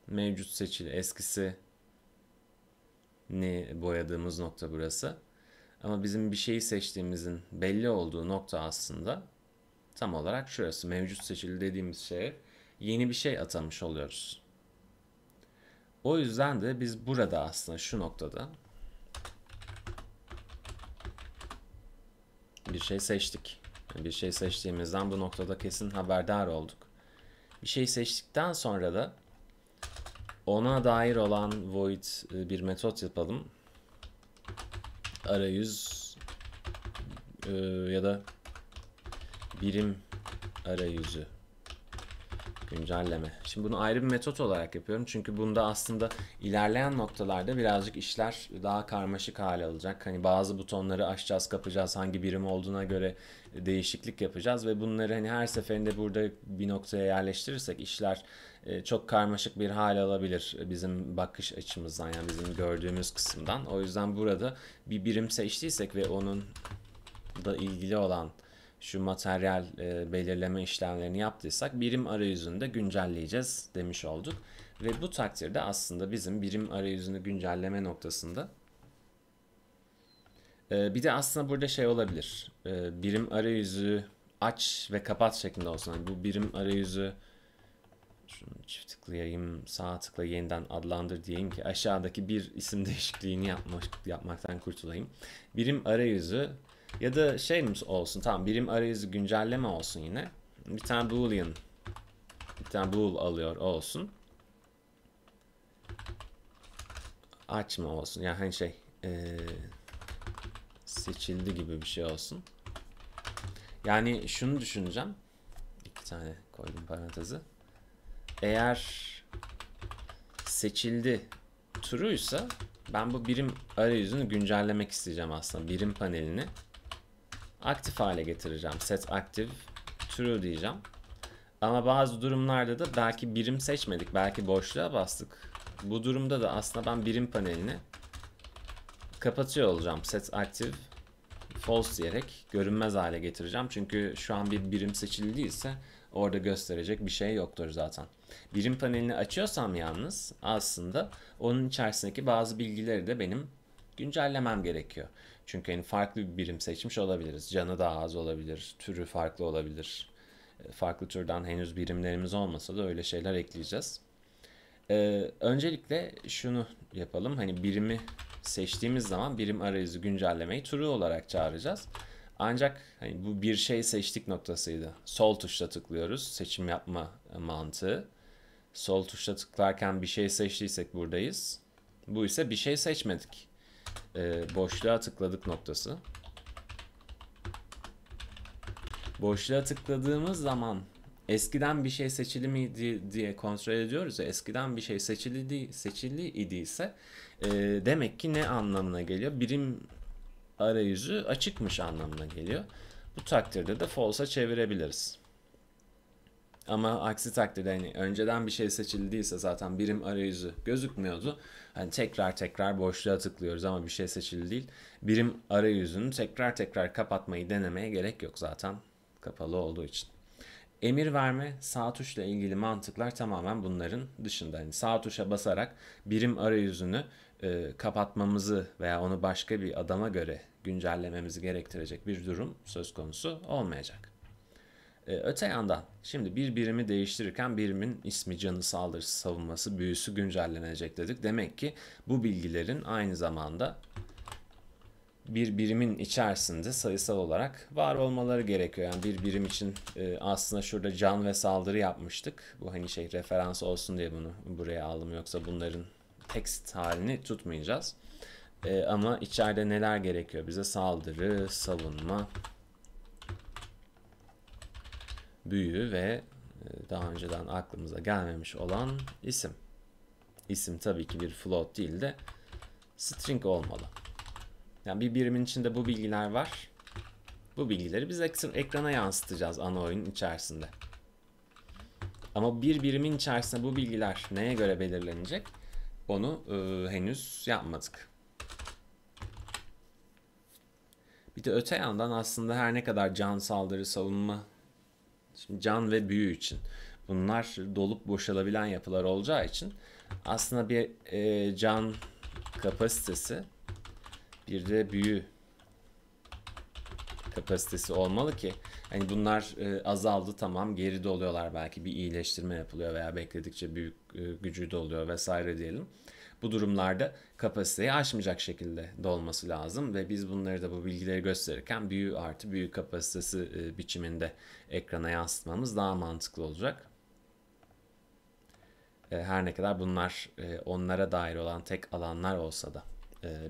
Mevcut seçili eskisi ne boyadığımız nokta burası. Ama bizim bir şeyi seçtiğimizin belli olduğu nokta aslında tam olarak şurası. Mevcut seçili dediğimiz şeye yeni bir şey atamış oluyoruz. O yüzden de biz burada aslında şu noktada bir şey seçtik. bir şey seçtiğimizden bu noktada kesin haberdar olduk. Bir şey seçtikten sonra da ona dair olan void e, bir metot yapalım. Arayüz e, ya da birim arayüzü güncelleme. Şimdi bunu ayrı bir metot olarak yapıyorum. Çünkü bunda aslında ilerleyen noktalarda birazcık işler daha karmaşık hale alacak. Hani bazı butonları açacağız, kapacağız, hangi birim olduğuna göre değişiklik yapacağız ve bunları hani her seferinde burada bir noktaya yerleştirirsek işler e, çok karmaşık bir hale alabilir bizim bakış açımızdan yani bizim gördüğümüz kısımdan. O yüzden burada bir birim seçtiysek ve onun da ilgili olan şu materyal e, belirleme işlemlerini yaptıysak birim arayüzünde güncelleyeceğiz demiş olduk. Ve bu takdirde aslında bizim birim arayüzünü güncelleme noktasında e, bir de aslında burada şey olabilir. E, birim arayüzü aç ve kapat şeklinde olsun. Yani bu birim arayüzü şunu çift tıklayayım, sağ tıkla yeniden adlandır diyeyim ki aşağıdaki bir isim değişikliğini yapmak, yapmaktan kurtulayım. Birim arayüzü ya da şey olsun tamam birim arayüzü güncelleme olsun yine. Bir tane boolean bir tane bool alıyor olsun. Açma olsun yani hani şey ee, seçildi gibi bir şey olsun. Yani şunu düşüneceğim. İki tane koydum parantezi. Eğer seçildi turuysa ben bu birim arayüzünü güncellemek isteyeceğim aslında birim panelini aktif hale getireceğim. Set active true diyeceğim. Ama bazı durumlarda da belki birim seçmedik. Belki boşluğa bastık. Bu durumda da aslında ben birim panelini kapatıyor olacağım. Set active false diyerek görünmez hale getireceğim. Çünkü şu an bir birim seçildiyse orada gösterecek bir şey yoktur zaten. Birim panelini açıyorsam yalnız aslında onun içerisindeki bazı bilgileri de benim güncellemem gerekiyor. Çünkü hani farklı bir birim seçmiş olabiliriz. Canı daha az olabilir, türü farklı olabilir. E, farklı türden henüz birimlerimiz olmasa da öyle şeyler ekleyeceğiz. Ee, öncelikle şunu yapalım. Hani birimi seçtiğimiz zaman birim arayüzü güncellemeyi true olarak çağıracağız. Ancak hani bu bir şey seçtik noktasıydı. Sol tuşla tıklıyoruz. Seçim yapma mantığı. Sol tuşla tıklarken bir şey seçtiysek buradayız. Bu ise bir şey seçmedik e, boşluğa tıkladık noktası. Boşluğa tıkladığımız zaman eskiden bir şey seçili miydi diye kontrol ediyoruz ya eskiden bir şey seçili, seçili idiyse e, demek ki ne anlamına geliyor? Birim arayüzü açıkmış anlamına geliyor. Bu takdirde de false'a çevirebiliriz. Ama aksi takdirde hani önceden bir şey seçildiyse zaten birim arayüzü gözükmüyordu. Hani tekrar tekrar boşluğa tıklıyoruz ama bir şey seçili değil. Birim arayüzünü tekrar tekrar kapatmayı denemeye gerek yok zaten kapalı olduğu için. Emir verme, sağ tuşla ilgili mantıklar tamamen bunların dışında. Yani sağ tuşa basarak birim arayüzünü e, kapatmamızı veya onu başka bir adama göre güncellememizi gerektirecek bir durum söz konusu olmayacak. Ee, öte yandan şimdi bir birimi değiştirirken birimin ismi, canı, saldırısı, savunması, büyüsü güncellenecek dedik. Demek ki bu bilgilerin aynı zamanda bir birimin içerisinde sayısal olarak var olmaları gerekiyor. Yani bir birim için e, aslında şurada can ve saldırı yapmıştık. Bu hani şey referans olsun diye bunu buraya aldım yoksa bunların tekst halini tutmayacağız. E, ama içeride neler gerekiyor bize? Saldırı, savunma, büyü ve e, daha önceden aklımıza gelmemiş olan isim. İsim tabii ki bir float değil de string olmalı. Yani bir birimin içinde bu bilgiler var. Bu bilgileri biz ekrana yansıtacağız ana oyunun içerisinde. Ama bir birimin içerisinde bu bilgiler neye göre belirlenecek? Onu e, henüz yapmadık. Bir de öte yandan aslında her ne kadar can saldırı savunma Şimdi can ve büyü için. Bunlar dolup boşalabilen yapılar olacağı için aslında bir e, can kapasitesi bir de büyü kapasitesi olmalı ki hani bunlar e, azaldı tamam geri doluyorlar, belki bir iyileştirme yapılıyor veya bekledikçe büyük e, gücü doluyor vesaire diyelim bu durumlarda kapasiteyi aşmayacak şekilde dolması lazım ve biz bunları da bu bilgileri gösterirken büyü artı büyü kapasitesi e, biçiminde ekrana yansıtmamız daha mantıklı olacak. E, her ne kadar bunlar e, onlara dair olan tek alanlar olsa da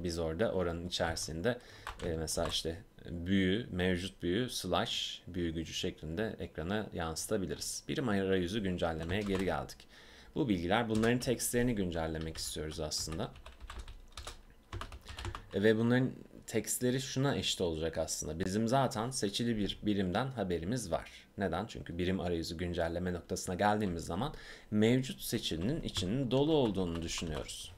biz orada oranın içerisinde mesela işte büyü, mevcut büyü, slash büyü gücü şeklinde ekrana yansıtabiliriz. Birim arayüzü güncellemeye geri geldik. Bu bilgiler bunların tekstlerini güncellemek istiyoruz aslında. E, ve bunların tekstleri şuna eşit olacak aslında. Bizim zaten seçili bir birimden haberimiz var. Neden? Çünkü birim arayüzü güncelleme noktasına geldiğimiz zaman mevcut seçilinin içinin dolu olduğunu düşünüyoruz.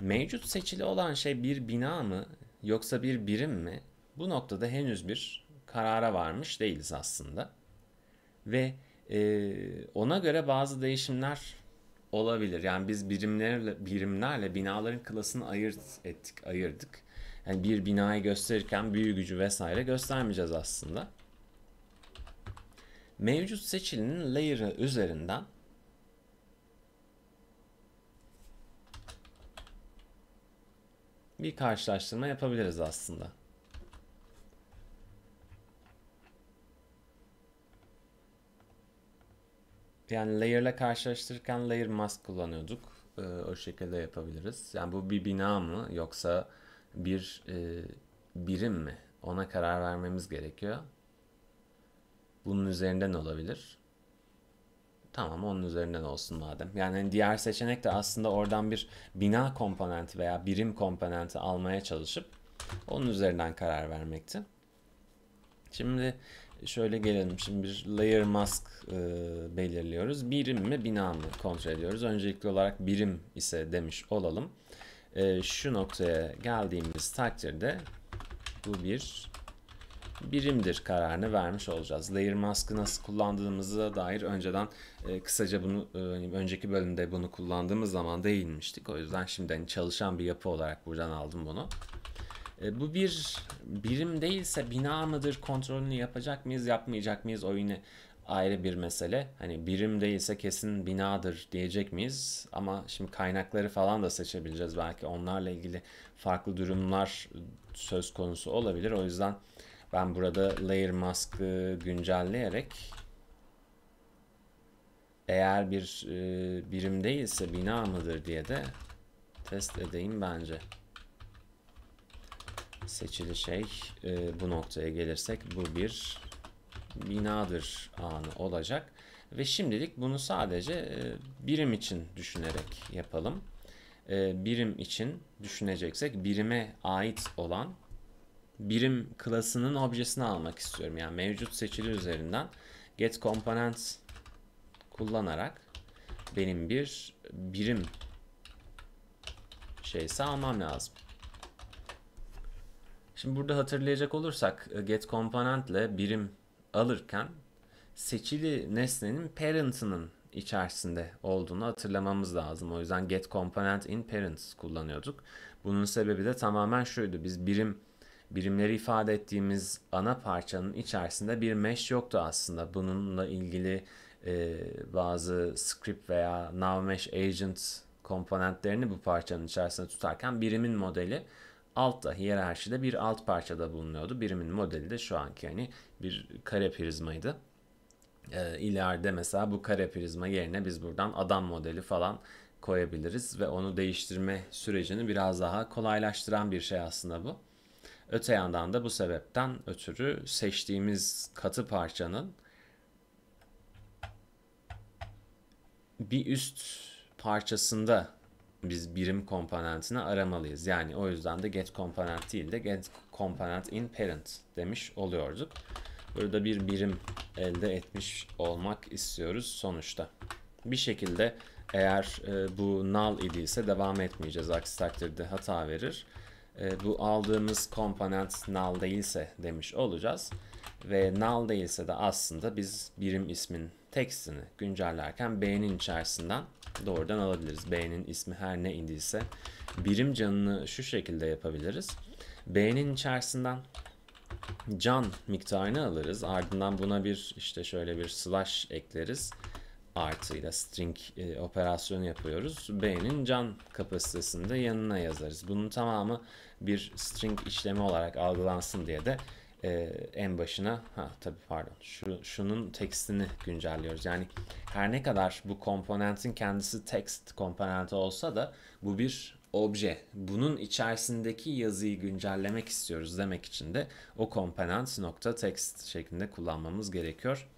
Mevcut seçili olan şey bir bina mı yoksa bir birim mi? Bu noktada henüz bir karara varmış değiliz aslında. Ve e, ona göre bazı değişimler olabilir. Yani biz birimlerle birimlerle binaların klasını ayırt ettik, ayırdık. Yani bir binayı gösterirken büyü gücü vesaire göstermeyeceğiz aslında. Mevcut seçilinin layer'ı üzerinden bir karşılaştırma yapabiliriz aslında. yani layer'la karşılaştırırken layer mask kullanıyorduk. E, o şekilde yapabiliriz. Yani bu bir bina mı yoksa bir e, birim mi? Ona karar vermemiz gerekiyor. Bunun üzerinden olabilir. Tamam onun üzerinden olsun madem. Yani hani diğer seçenek de aslında oradan bir bina komponenti veya birim komponenti almaya çalışıp onun üzerinden karar vermekti. Şimdi şöyle gelelim. Şimdi bir layer mask e, belirliyoruz. Birim mi bina mı kontrol ediyoruz. Öncelikli olarak birim ise demiş olalım. E, şu noktaya geldiğimiz takdirde bu bir birimdir kararını vermiş olacağız. Layer mask'ı nasıl kullandığımıza dair önceden e, kısaca bunu e, hani önceki bölümde bunu kullandığımız zaman değinmiştik. O yüzden şimdi hani çalışan bir yapı olarak buradan aldım bunu. E, bu bir birim değilse bina mıdır kontrolünü yapacak mıyız yapmayacak mıyız oyunu ayrı bir mesele. Hani birim değilse kesin binadır diyecek miyiz? Ama şimdi kaynakları falan da seçebileceğiz. Belki onlarla ilgili farklı durumlar söz konusu olabilir. O yüzden ben burada layer mask'ı güncelleyerek eğer bir e, birim değilse bina mıdır diye de test edeyim bence seçili şey e, bu noktaya gelirsek bu bir binadır anı olacak. Ve şimdilik bunu sadece e, birim için düşünerek yapalım. E, birim için düşüneceksek birime ait olan birim klasının objesini almak istiyorum. Yani mevcut seçili üzerinden get component kullanarak benim bir birim şeysi almam lazım. Şimdi burada hatırlayacak olursak e, get komponentle birim alırken seçili nesnenin parent'ının içerisinde olduğunu hatırlamamız lazım. O yüzden get component in parents kullanıyorduk. Bunun sebebi de tamamen şuydu. Biz birim birimleri ifade ettiğimiz ana parçanın içerisinde bir mesh yoktu aslında. Bununla ilgili e, bazı script veya now mesh agent komponentlerini bu parçanın içerisinde tutarken birimin modeli altta hiyerarşide bir alt parçada bulunuyordu. Birimin modeli de şu anki hani bir kare prizmaydı. E, ileride mesela bu kare prizma yerine biz buradan adam modeli falan koyabiliriz ve onu değiştirme sürecini biraz daha kolaylaştıran bir şey aslında bu. Öte yandan da bu sebepten ötürü seçtiğimiz katı parçanın bir üst parçasında biz birim komponentini aramalıyız. Yani o yüzden de get komponent değil de get komponent in parent demiş oluyorduk. Burada bir birim elde etmiş olmak istiyoruz sonuçta. Bir şekilde eğer e, bu null idiyse devam etmeyeceğiz. Aksi takdirde hata verir. E, bu aldığımız komponent null değilse demiş olacağız. Ve null değilse de aslında biz birim ismin tekstini güncellerken b'nin içerisinden doğrudan alabiliriz. B'nin ismi her ne indiyse. Birim canını şu şekilde yapabiliriz. B'nin içerisinden can miktarını alırız. Ardından buna bir işte şöyle bir slash ekleriz. Artıyla string e, operasyonu yapıyoruz. B'nin can kapasitesini de yanına yazarız. Bunun tamamı bir string işlemi olarak algılansın diye de e, en başına ha tabii pardon şu, şunun tekstini güncelliyoruz. Yani her ne kadar bu komponentin kendisi text komponenti olsa da bu bir obje. Bunun içerisindeki yazıyı güncellemek istiyoruz demek için de o komponent nokta text şeklinde kullanmamız gerekiyor.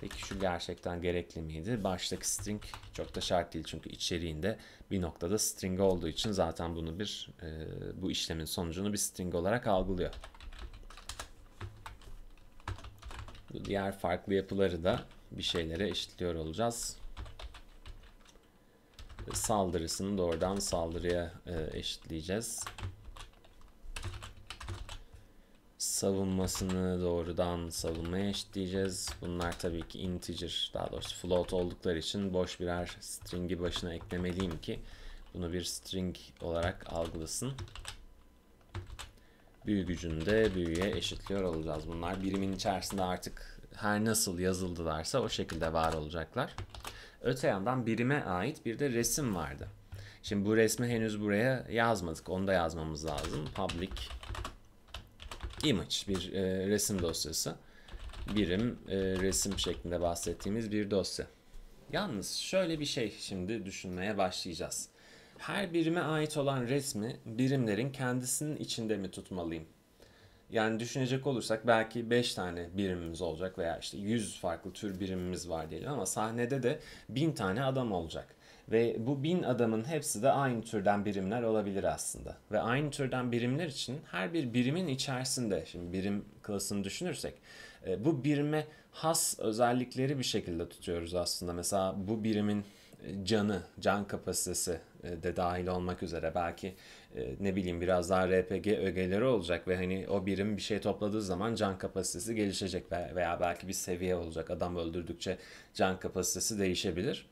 Peki şu gerçekten gerekli miydi? Baştaki string çok da şart değil çünkü içeriğinde bir noktada string olduğu için zaten bunu bir e, bu işlemin sonucunu bir string olarak algılıyor. Bu diğer farklı yapıları da bir şeylere eşitliyor olacağız. Saldırısını doğrudan saldırıya e, eşitleyeceğiz. Savunmasını doğrudan savunmaya eşitleyeceğiz. Bunlar tabii ki integer, daha doğrusu float oldukları için boş birer string'i başına eklemeliyim ki bunu bir string olarak algılasın büyü gücünde büyüye eşitliyor olacağız. Bunlar birimin içerisinde artık her nasıl yazıldılarsa o şekilde var olacaklar. Öte yandan birime ait bir de resim vardı. Şimdi bu resmi henüz buraya yazmadık. Onu da yazmamız lazım. Public image bir e, resim dosyası. Birim e, resim şeklinde bahsettiğimiz bir dosya. Yalnız şöyle bir şey şimdi düşünmeye başlayacağız her birime ait olan resmi birimlerin kendisinin içinde mi tutmalıyım? Yani düşünecek olursak belki 5 tane birimimiz olacak veya işte 100 farklı tür birimimiz var diyelim ama sahnede de 1000 tane adam olacak. Ve bu bin adamın hepsi de aynı türden birimler olabilir aslında. Ve aynı türden birimler için her bir birimin içerisinde, şimdi birim klasını düşünürsek, e, bu birime has özellikleri bir şekilde tutuyoruz aslında. Mesela bu birimin e, canı, can kapasitesi e, de dahil olmak üzere belki e, ne bileyim biraz daha RPG ögeleri olacak ve hani o birim bir şey topladığı zaman can kapasitesi gelişecek veya belki bir seviye olacak. Adam öldürdükçe can kapasitesi değişebilir.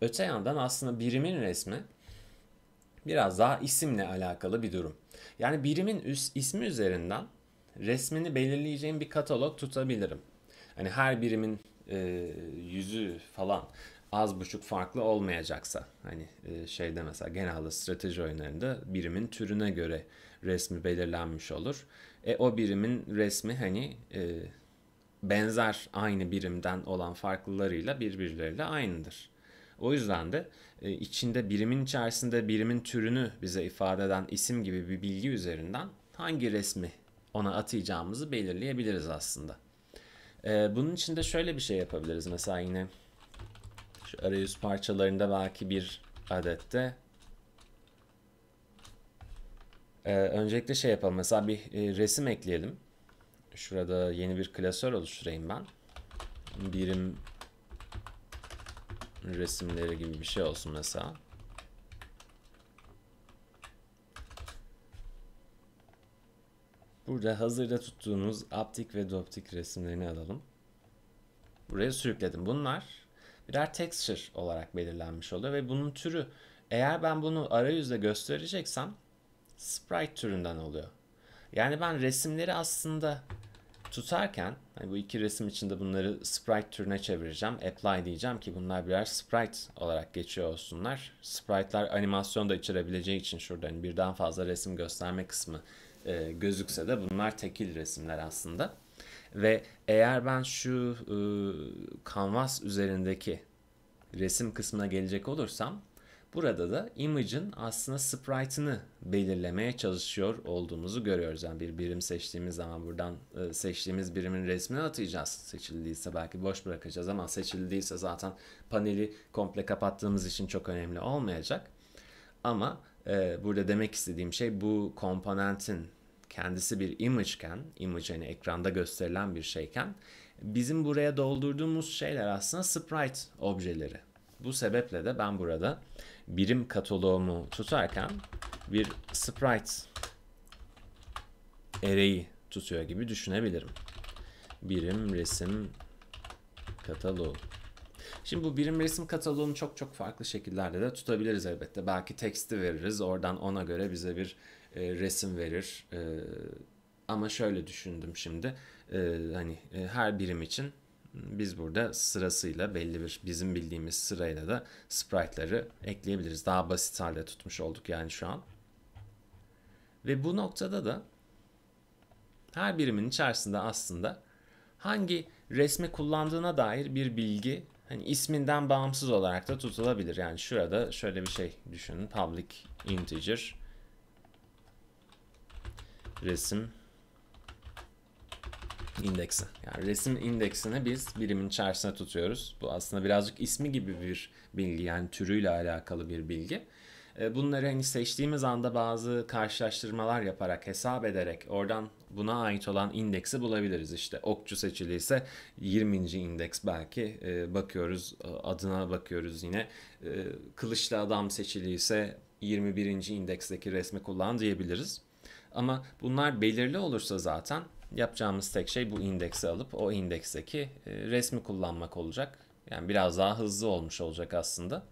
Öte yandan aslında birimin resmi biraz daha isimle alakalı bir durum. Yani birimin ismi üzerinden resmini belirleyeceğim bir katalog tutabilirim. Hani her birimin e, yüzü falan az buçuk farklı olmayacaksa hani e, şeyde mesela genelde strateji oyunlarında birimin türüne göre resmi belirlenmiş olur. E o birimin resmi hani e, benzer aynı birimden olan farklılarıyla birbirleriyle aynıdır. O yüzden de e, içinde birimin içerisinde birimin türünü bize ifade eden isim gibi bir bilgi üzerinden hangi resmi ona atayacağımızı belirleyebiliriz aslında. E, bunun için de şöyle bir şey yapabiliriz. Mesela yine şu arayüz parçalarında belki bir adette. Ee, öncelikle şey yapalım. Mesela bir e, resim ekleyelim. Şurada yeni bir klasör oluşturayım ben. Birim resimleri gibi bir şey olsun mesela. Burada hazırda tuttuğumuz aptik ve doptik resimlerini alalım. Buraya sürükledim. Bunlar birer texture olarak belirlenmiş oluyor ve bunun türü eğer ben bunu arayüzde göstereceksem sprite türünden oluyor. Yani ben resimleri aslında tutarken hani bu iki resim içinde bunları sprite türüne çevireceğim. Apply diyeceğim ki bunlar birer sprite olarak geçiyor olsunlar. Sprite'lar animasyon da içerebileceği için şurada hani birden fazla resim gösterme kısmı e, gözükse de bunlar tekil resimler aslında. Ve eğer ben şu e, kanvas üzerindeki resim kısmına gelecek olursam burada da image'ın aslında sprite'ını belirlemeye çalışıyor olduğumuzu görüyoruz. Yani bir birim seçtiğimiz zaman buradan e, seçtiğimiz birimin resmini atacağız. Seçildiyse belki boş bırakacağız ama seçildiyse zaten paneli komple kapattığımız için çok önemli olmayacak. Ama e, burada demek istediğim şey bu komponentin kendisi bir imageken, imaj yani ekranda gösterilen bir şeyken bizim buraya doldurduğumuz şeyler aslında sprite objeleri. Bu sebeple de ben burada birim kataloğumu tutarken bir sprite array'i tutuyor gibi düşünebilirim. Birim resim kataloğu. Şimdi bu birim resim kataloğunu çok çok farklı şekillerde de tutabiliriz elbette. Belki teksti veririz. Oradan ona göre bize bir e, resim verir. E, ama şöyle düşündüm şimdi. E, hani e, her birim için biz burada sırasıyla belli bir bizim bildiğimiz sırayla da sprite'ları ekleyebiliriz. Daha basit halde tutmuş olduk yani şu an. Ve bu noktada da her birimin içerisinde aslında hangi resmi kullandığına dair bir bilgi hani isminden bağımsız olarak da tutulabilir. Yani şurada şöyle bir şey düşünün. Public integer resim indeksi. Yani resim indeksini biz birimin içerisine tutuyoruz. Bu aslında birazcık ismi gibi bir bilgi yani türüyle alakalı bir bilgi. E, bunları hani seçtiğimiz anda bazı karşılaştırmalar yaparak hesap ederek oradan buna ait olan indeksi bulabiliriz. İşte okçu seçiliyse 20. indeks belki e, bakıyoruz e, adına bakıyoruz yine. Kılıçlı adam seçiliyse 21. indeksteki resmi kullan diyebiliriz. Ama bunlar belirli olursa zaten yapacağımız tek şey bu indeksi alıp o indeksteki e, resmi kullanmak olacak. Yani biraz daha hızlı olmuş olacak aslında.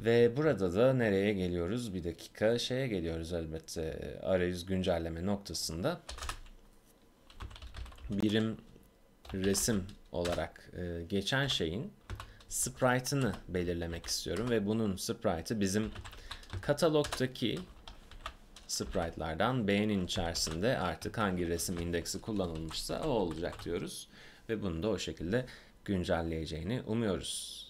Ve burada da nereye geliyoruz? Bir dakika şeye geliyoruz elbette e, arayüz güncelleme noktasında. Birim resim olarak e, geçen şeyin sprite'ını belirlemek istiyorum ve bunun sprite'ı bizim katalogdaki sprite'lardan beğenin içerisinde artık hangi resim indeksi kullanılmışsa o olacak diyoruz. Ve bunu da o şekilde güncelleyeceğini umuyoruz.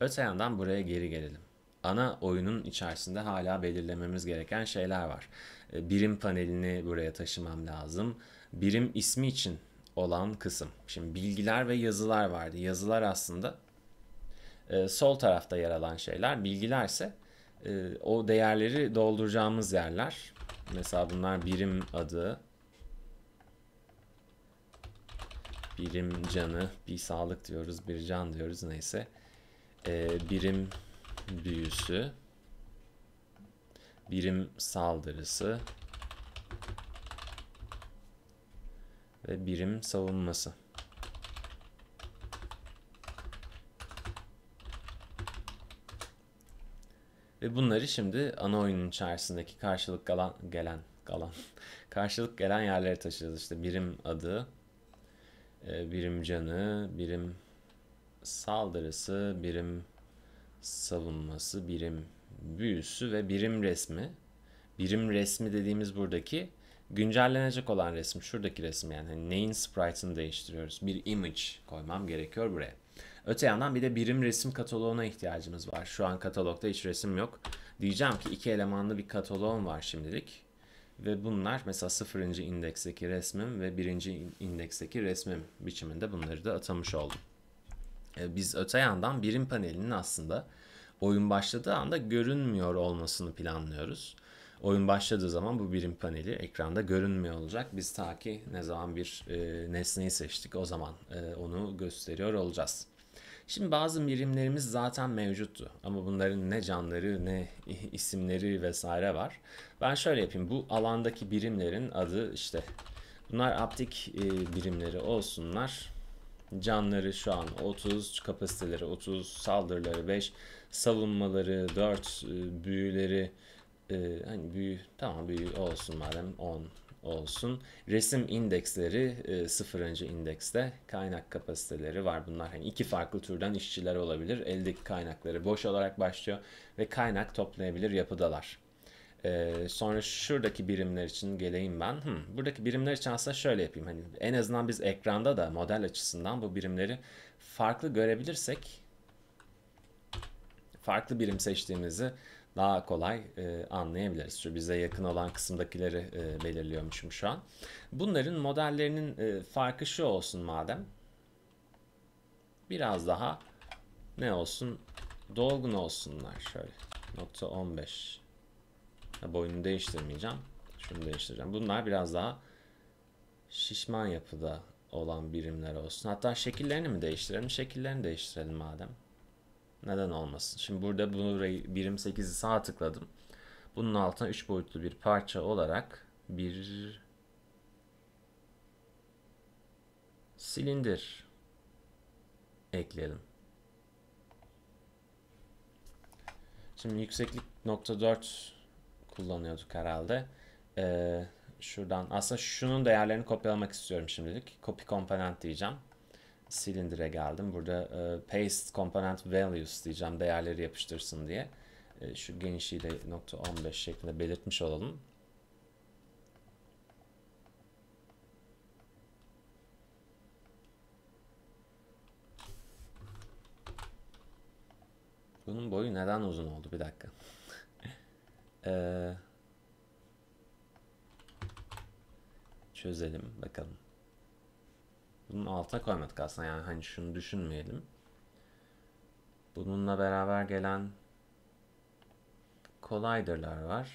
Öte yandan buraya geri gelelim. Ana oyunun içerisinde hala belirlememiz gereken şeyler var. E, birim panelini buraya taşımam lazım. Birim ismi için olan kısım. Şimdi bilgiler ve yazılar vardı. Yazılar aslında e, sol tarafta yer alan şeyler. Bilgilerse ise e, o değerleri dolduracağımız yerler. Mesela bunlar birim adı. Birim canı. Bir sağlık diyoruz, bir can diyoruz neyse. E, birim büyüsü. Birim saldırısı. Ve birim savunması. Ve bunları şimdi ana oyunun içerisindeki karşılık galan, gelen galan karşılık gelen yerlere taşıyacağız. İşte birim adı, e, birim canı, birim saldırısı, birim savunması, birim büyüsü ve birim resmi. Birim resmi dediğimiz buradaki güncellenecek olan resim. Şuradaki resim yani. Hani neyin sprite'ını değiştiriyoruz. Bir image koymam gerekiyor buraya. Öte yandan bir de birim resim kataloğuna ihtiyacımız var. Şu an katalogda hiç resim yok. Diyeceğim ki iki elemanlı bir kataloğum var şimdilik. Ve bunlar mesela sıfırıncı indeksteki resmim ve birinci indeksteki resmim biçiminde bunları da atamış oldum. E, biz öte yandan birim panelinin aslında oyun başladığı anda görünmüyor olmasını planlıyoruz. Oyun başladığı zaman bu birim paneli ekranda görünmüyor olacak. Biz ta ki ne zaman bir e, nesneyi seçtik o zaman e, onu gösteriyor olacağız. Şimdi bazı birimlerimiz zaten mevcuttu ama bunların ne canları ne isimleri vesaire var. Ben şöyle yapayım bu alandaki birimlerin adı işte bunlar aptik e, birimleri olsunlar. Canları şu an 30, kapasiteleri 30, saldırıları 5, savunmaları 4, e, büyüleri e, hani büyü tamam büyü olsun madem 10 olsun. Resim indeksleri e, sıfırıncı indekste kaynak kapasiteleri var. Bunlar hani iki farklı türden işçiler olabilir. Eldeki kaynakları boş olarak başlıyor ve kaynak toplayabilir yapıdalar. E, sonra şuradaki birimler için geleyim ben. Hmm, buradaki birimler için aslında şöyle yapayım. Hani en azından biz ekranda da model açısından bu birimleri farklı görebilirsek farklı birim seçtiğimizi daha kolay e, anlayabiliriz. Şu bize yakın olan kısımdakileri e, belirliyormuşum şu an. Bunların modellerinin e, farkı şu olsun madem. Biraz daha ne olsun? Dolgun olsunlar şöyle. Nokta 15. Boyunu değiştirmeyeceğim. Şunu değiştireceğim. Bunlar biraz daha şişman yapıda olan birimler olsun. Hatta şekillerini mi değiştirelim? Şekillerini değiştirelim madem. Neden olmasın? Şimdi burada bunu birim 8'i sağ tıkladım. Bunun altına 3 boyutlu bir parça olarak bir silindir ekleyelim. Şimdi yükseklik nokta 4 kullanıyorduk herhalde. Ee, şuradan aslında şunun değerlerini kopyalamak istiyorum şimdilik. Copy component diyeceğim silindire geldim. Burada e, paste component values diyeceğim değerleri yapıştırsın diye. E, şu genişliği de nokta .15 şeklinde belirtmiş olalım. Bunun boyu neden uzun oldu? Bir dakika. ee, çözelim bakalım. Bunun alta koymadık aslında yani hani şunu düşünmeyelim. Bununla beraber gelen collider'lar var.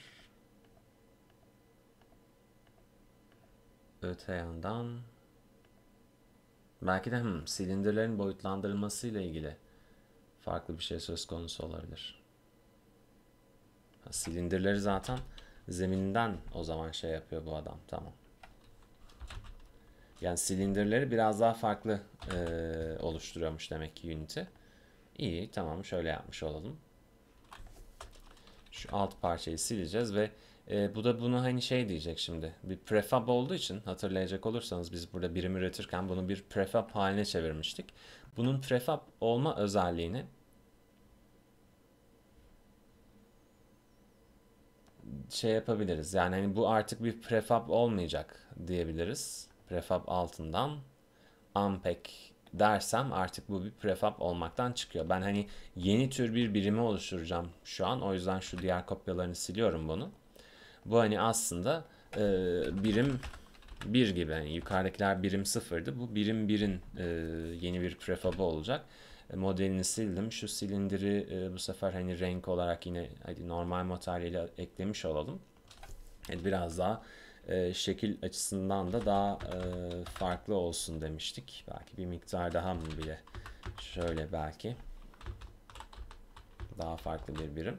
Öte yandan belki de hmm, silindirlerin boyutlandırılması ile ilgili farklı bir şey söz konusu olabilir. Ha, silindirleri zaten zeminden o zaman şey yapıyor bu adam. Tamam. Yani silindirleri biraz daha farklı e, oluşturuyormuş demek ki Unity. İyi tamam şöyle yapmış olalım. Şu alt parçayı sileceğiz ve e, bu da bunu hani şey diyecek şimdi. Bir prefab olduğu için hatırlayacak olursanız biz burada birim üretirken bunu bir prefab haline çevirmiştik. Bunun prefab olma özelliğini şey yapabiliriz. Yani hani bu artık bir prefab olmayacak diyebiliriz prefab altından unpack dersem artık bu bir prefab olmaktan çıkıyor. Ben hani yeni tür bir birimi oluşturacağım şu an. O yüzden şu diğer kopyalarını siliyorum bunu. Bu hani aslında e, birim 1 gibi. Yani yukarıdakiler birim 0'dı. Bu birim 1'in e, yeni bir prefabı olacak. E, modelini sildim. Şu silindiri e, bu sefer hani renk olarak yine hadi normal materyali eklemiş olalım. E, biraz daha e, şekil açısından da daha e, farklı olsun demiştik. Belki bir miktar daha mı bile şöyle belki daha farklı bir birim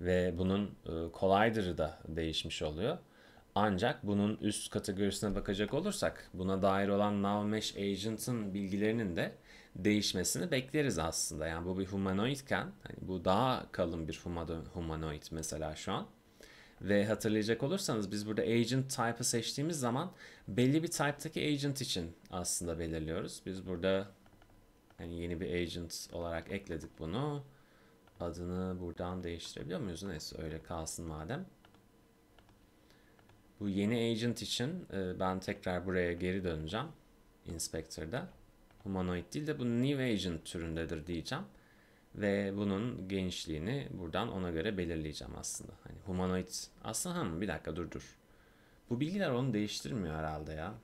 ve bunun e, collider'ı da değişmiş oluyor. Ancak bunun üst kategorisine bakacak olursak buna dair olan Now Mesh Agent'ın bilgilerinin de değişmesini bekleriz aslında. Yani bu bir humanoidken hani bu daha kalın bir humanoid mesela şu an. Ve hatırlayacak olursanız biz burada agent type'ı seçtiğimiz zaman belli bir type'taki agent için aslında belirliyoruz. Biz burada yani yeni bir agent olarak ekledik bunu. Adını buradan değiştirebiliyor muyuz? Neyse öyle kalsın madem. Bu yeni agent için e, ben tekrar buraya geri döneceğim. Inspector'da. Humanoid değil de bu new agent türündedir diyeceğim ve bunun genişliğini buradan ona göre belirleyeceğim aslında. Hani humanoid aslında ha hmm, mı? Bir dakika dur dur. Bu bilgiler onu değiştirmiyor herhalde ya.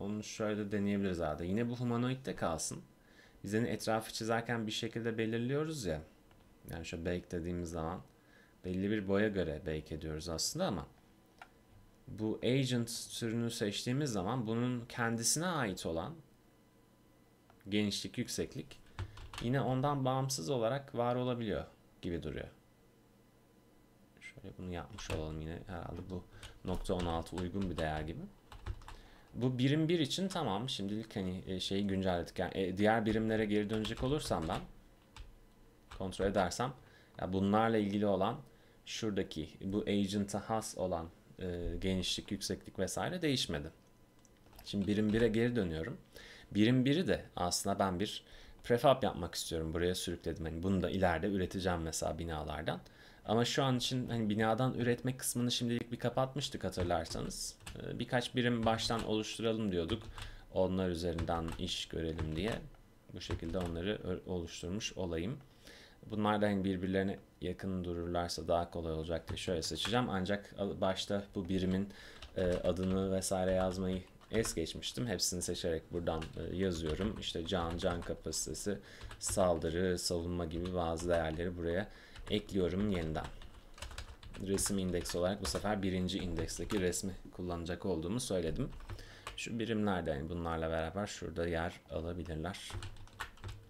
Onu şöyle deneyebiliriz herhalde. Yine bu humanoid'de kalsın. Biz hani etrafı çizerken bir şekilde belirliyoruz ya. Yani şu bake dediğimiz zaman belli bir boya göre bake ediyoruz aslında ama bu agent türünü seçtiğimiz zaman bunun kendisine ait olan genişlik, yükseklik yine ondan bağımsız olarak var olabiliyor gibi duruyor. Şöyle bunu yapmış olalım yine herhalde bu nokta 16 uygun bir değer gibi. Bu birim 1 için tamam şimdilik hani e, şeyi güncelledik. Yani e, diğer birimlere geri dönecek olursam ben kontrol edersem ya bunlarla ilgili olan şuradaki bu agent'a has olan e, genişlik, yükseklik vesaire değişmedi. Şimdi birim 1'e geri dönüyorum. Birim 1'i de aslında ben bir prefab yapmak istiyorum buraya sürükledim. Hani bunu da ileride üreteceğim mesela binalardan. Ama şu an için hani binadan üretme kısmını şimdilik bir kapatmıştık hatırlarsanız. Ee, birkaç birim baştan oluşturalım diyorduk. Onlar üzerinden iş görelim diye. Bu şekilde onları oluşturmuş olayım. Bunlar da hani birbirlerine yakın dururlarsa daha kolay olacak diye şöyle seçeceğim. Ancak başta bu birimin e, adını vesaire yazmayı es geçmiştim. Hepsini seçerek buradan e, yazıyorum. İşte can, can kapasitesi, saldırı, savunma gibi bazı değerleri buraya ekliyorum yeniden. Resim indeksi olarak bu sefer birinci indeksteki resmi kullanacak olduğumu söyledim. Şu birimlerde yani bunlarla beraber şurada yer alabilirler.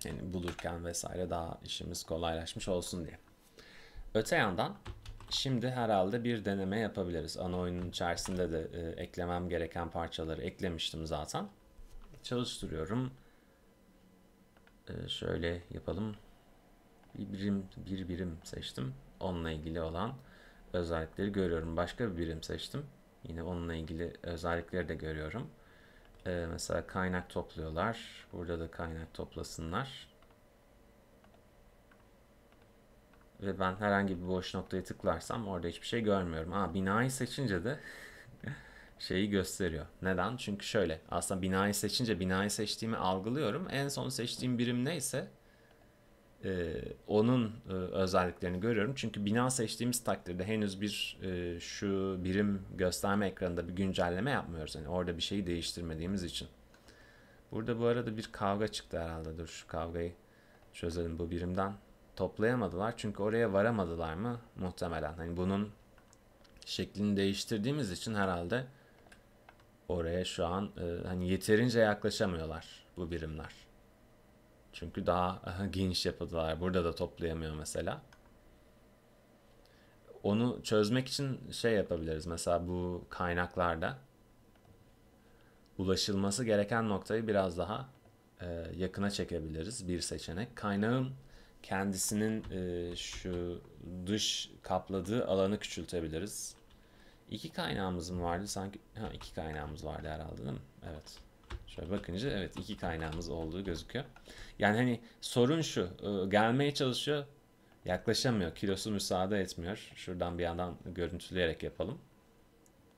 Yani bulurken vesaire daha işimiz kolaylaşmış olsun diye. Öte yandan Şimdi herhalde bir deneme yapabiliriz. Ana oyunun içerisinde de e, eklemem gereken parçaları eklemiştim zaten. Çalıştırıyorum. E, şöyle yapalım. Bir birim, bir birim seçtim. Onunla ilgili olan özellikleri görüyorum. Başka bir birim seçtim. Yine onunla ilgili özellikleri de görüyorum. E, mesela kaynak topluyorlar. Burada da kaynak toplasınlar. ve ben herhangi bir boş noktaya tıklarsam orada hiçbir şey görmüyorum. Ama binayı seçince de şeyi gösteriyor. Neden? Çünkü şöyle aslında binayı seçince binayı seçtiğimi algılıyorum. En son seçtiğim birim neyse e, onun e, özelliklerini görüyorum. Çünkü bina seçtiğimiz takdirde henüz bir e, şu birim gösterme ekranında bir güncelleme yapmıyoruz. Yani orada bir şeyi değiştirmediğimiz için. Burada bu arada bir kavga çıktı herhalde. Dur şu kavgayı çözelim bu birimden toplayamadılar çünkü oraya varamadılar mı muhtemelen. Hani bunun şeklini değiştirdiğimiz için herhalde oraya şu an e, hani yeterince yaklaşamıyorlar bu birimler. Çünkü daha geniş yapıdalar. Burada da toplayamıyor mesela. Onu çözmek için şey yapabiliriz. Mesela bu kaynaklarda ulaşılması gereken noktayı biraz daha e, yakına çekebiliriz. Bir seçenek. Kaynağın kendisinin e, şu dış kapladığı alanı küçültebiliriz. İki kaynağımız mı vardı sanki? Ha iki kaynağımız vardı herhalde değil mi? Evet. Şöyle bakınca evet iki kaynağımız olduğu gözüküyor. Yani hani sorun şu e, gelmeye çalışıyor yaklaşamıyor. Kilosu müsaade etmiyor. Şuradan bir yandan görüntüleyerek yapalım.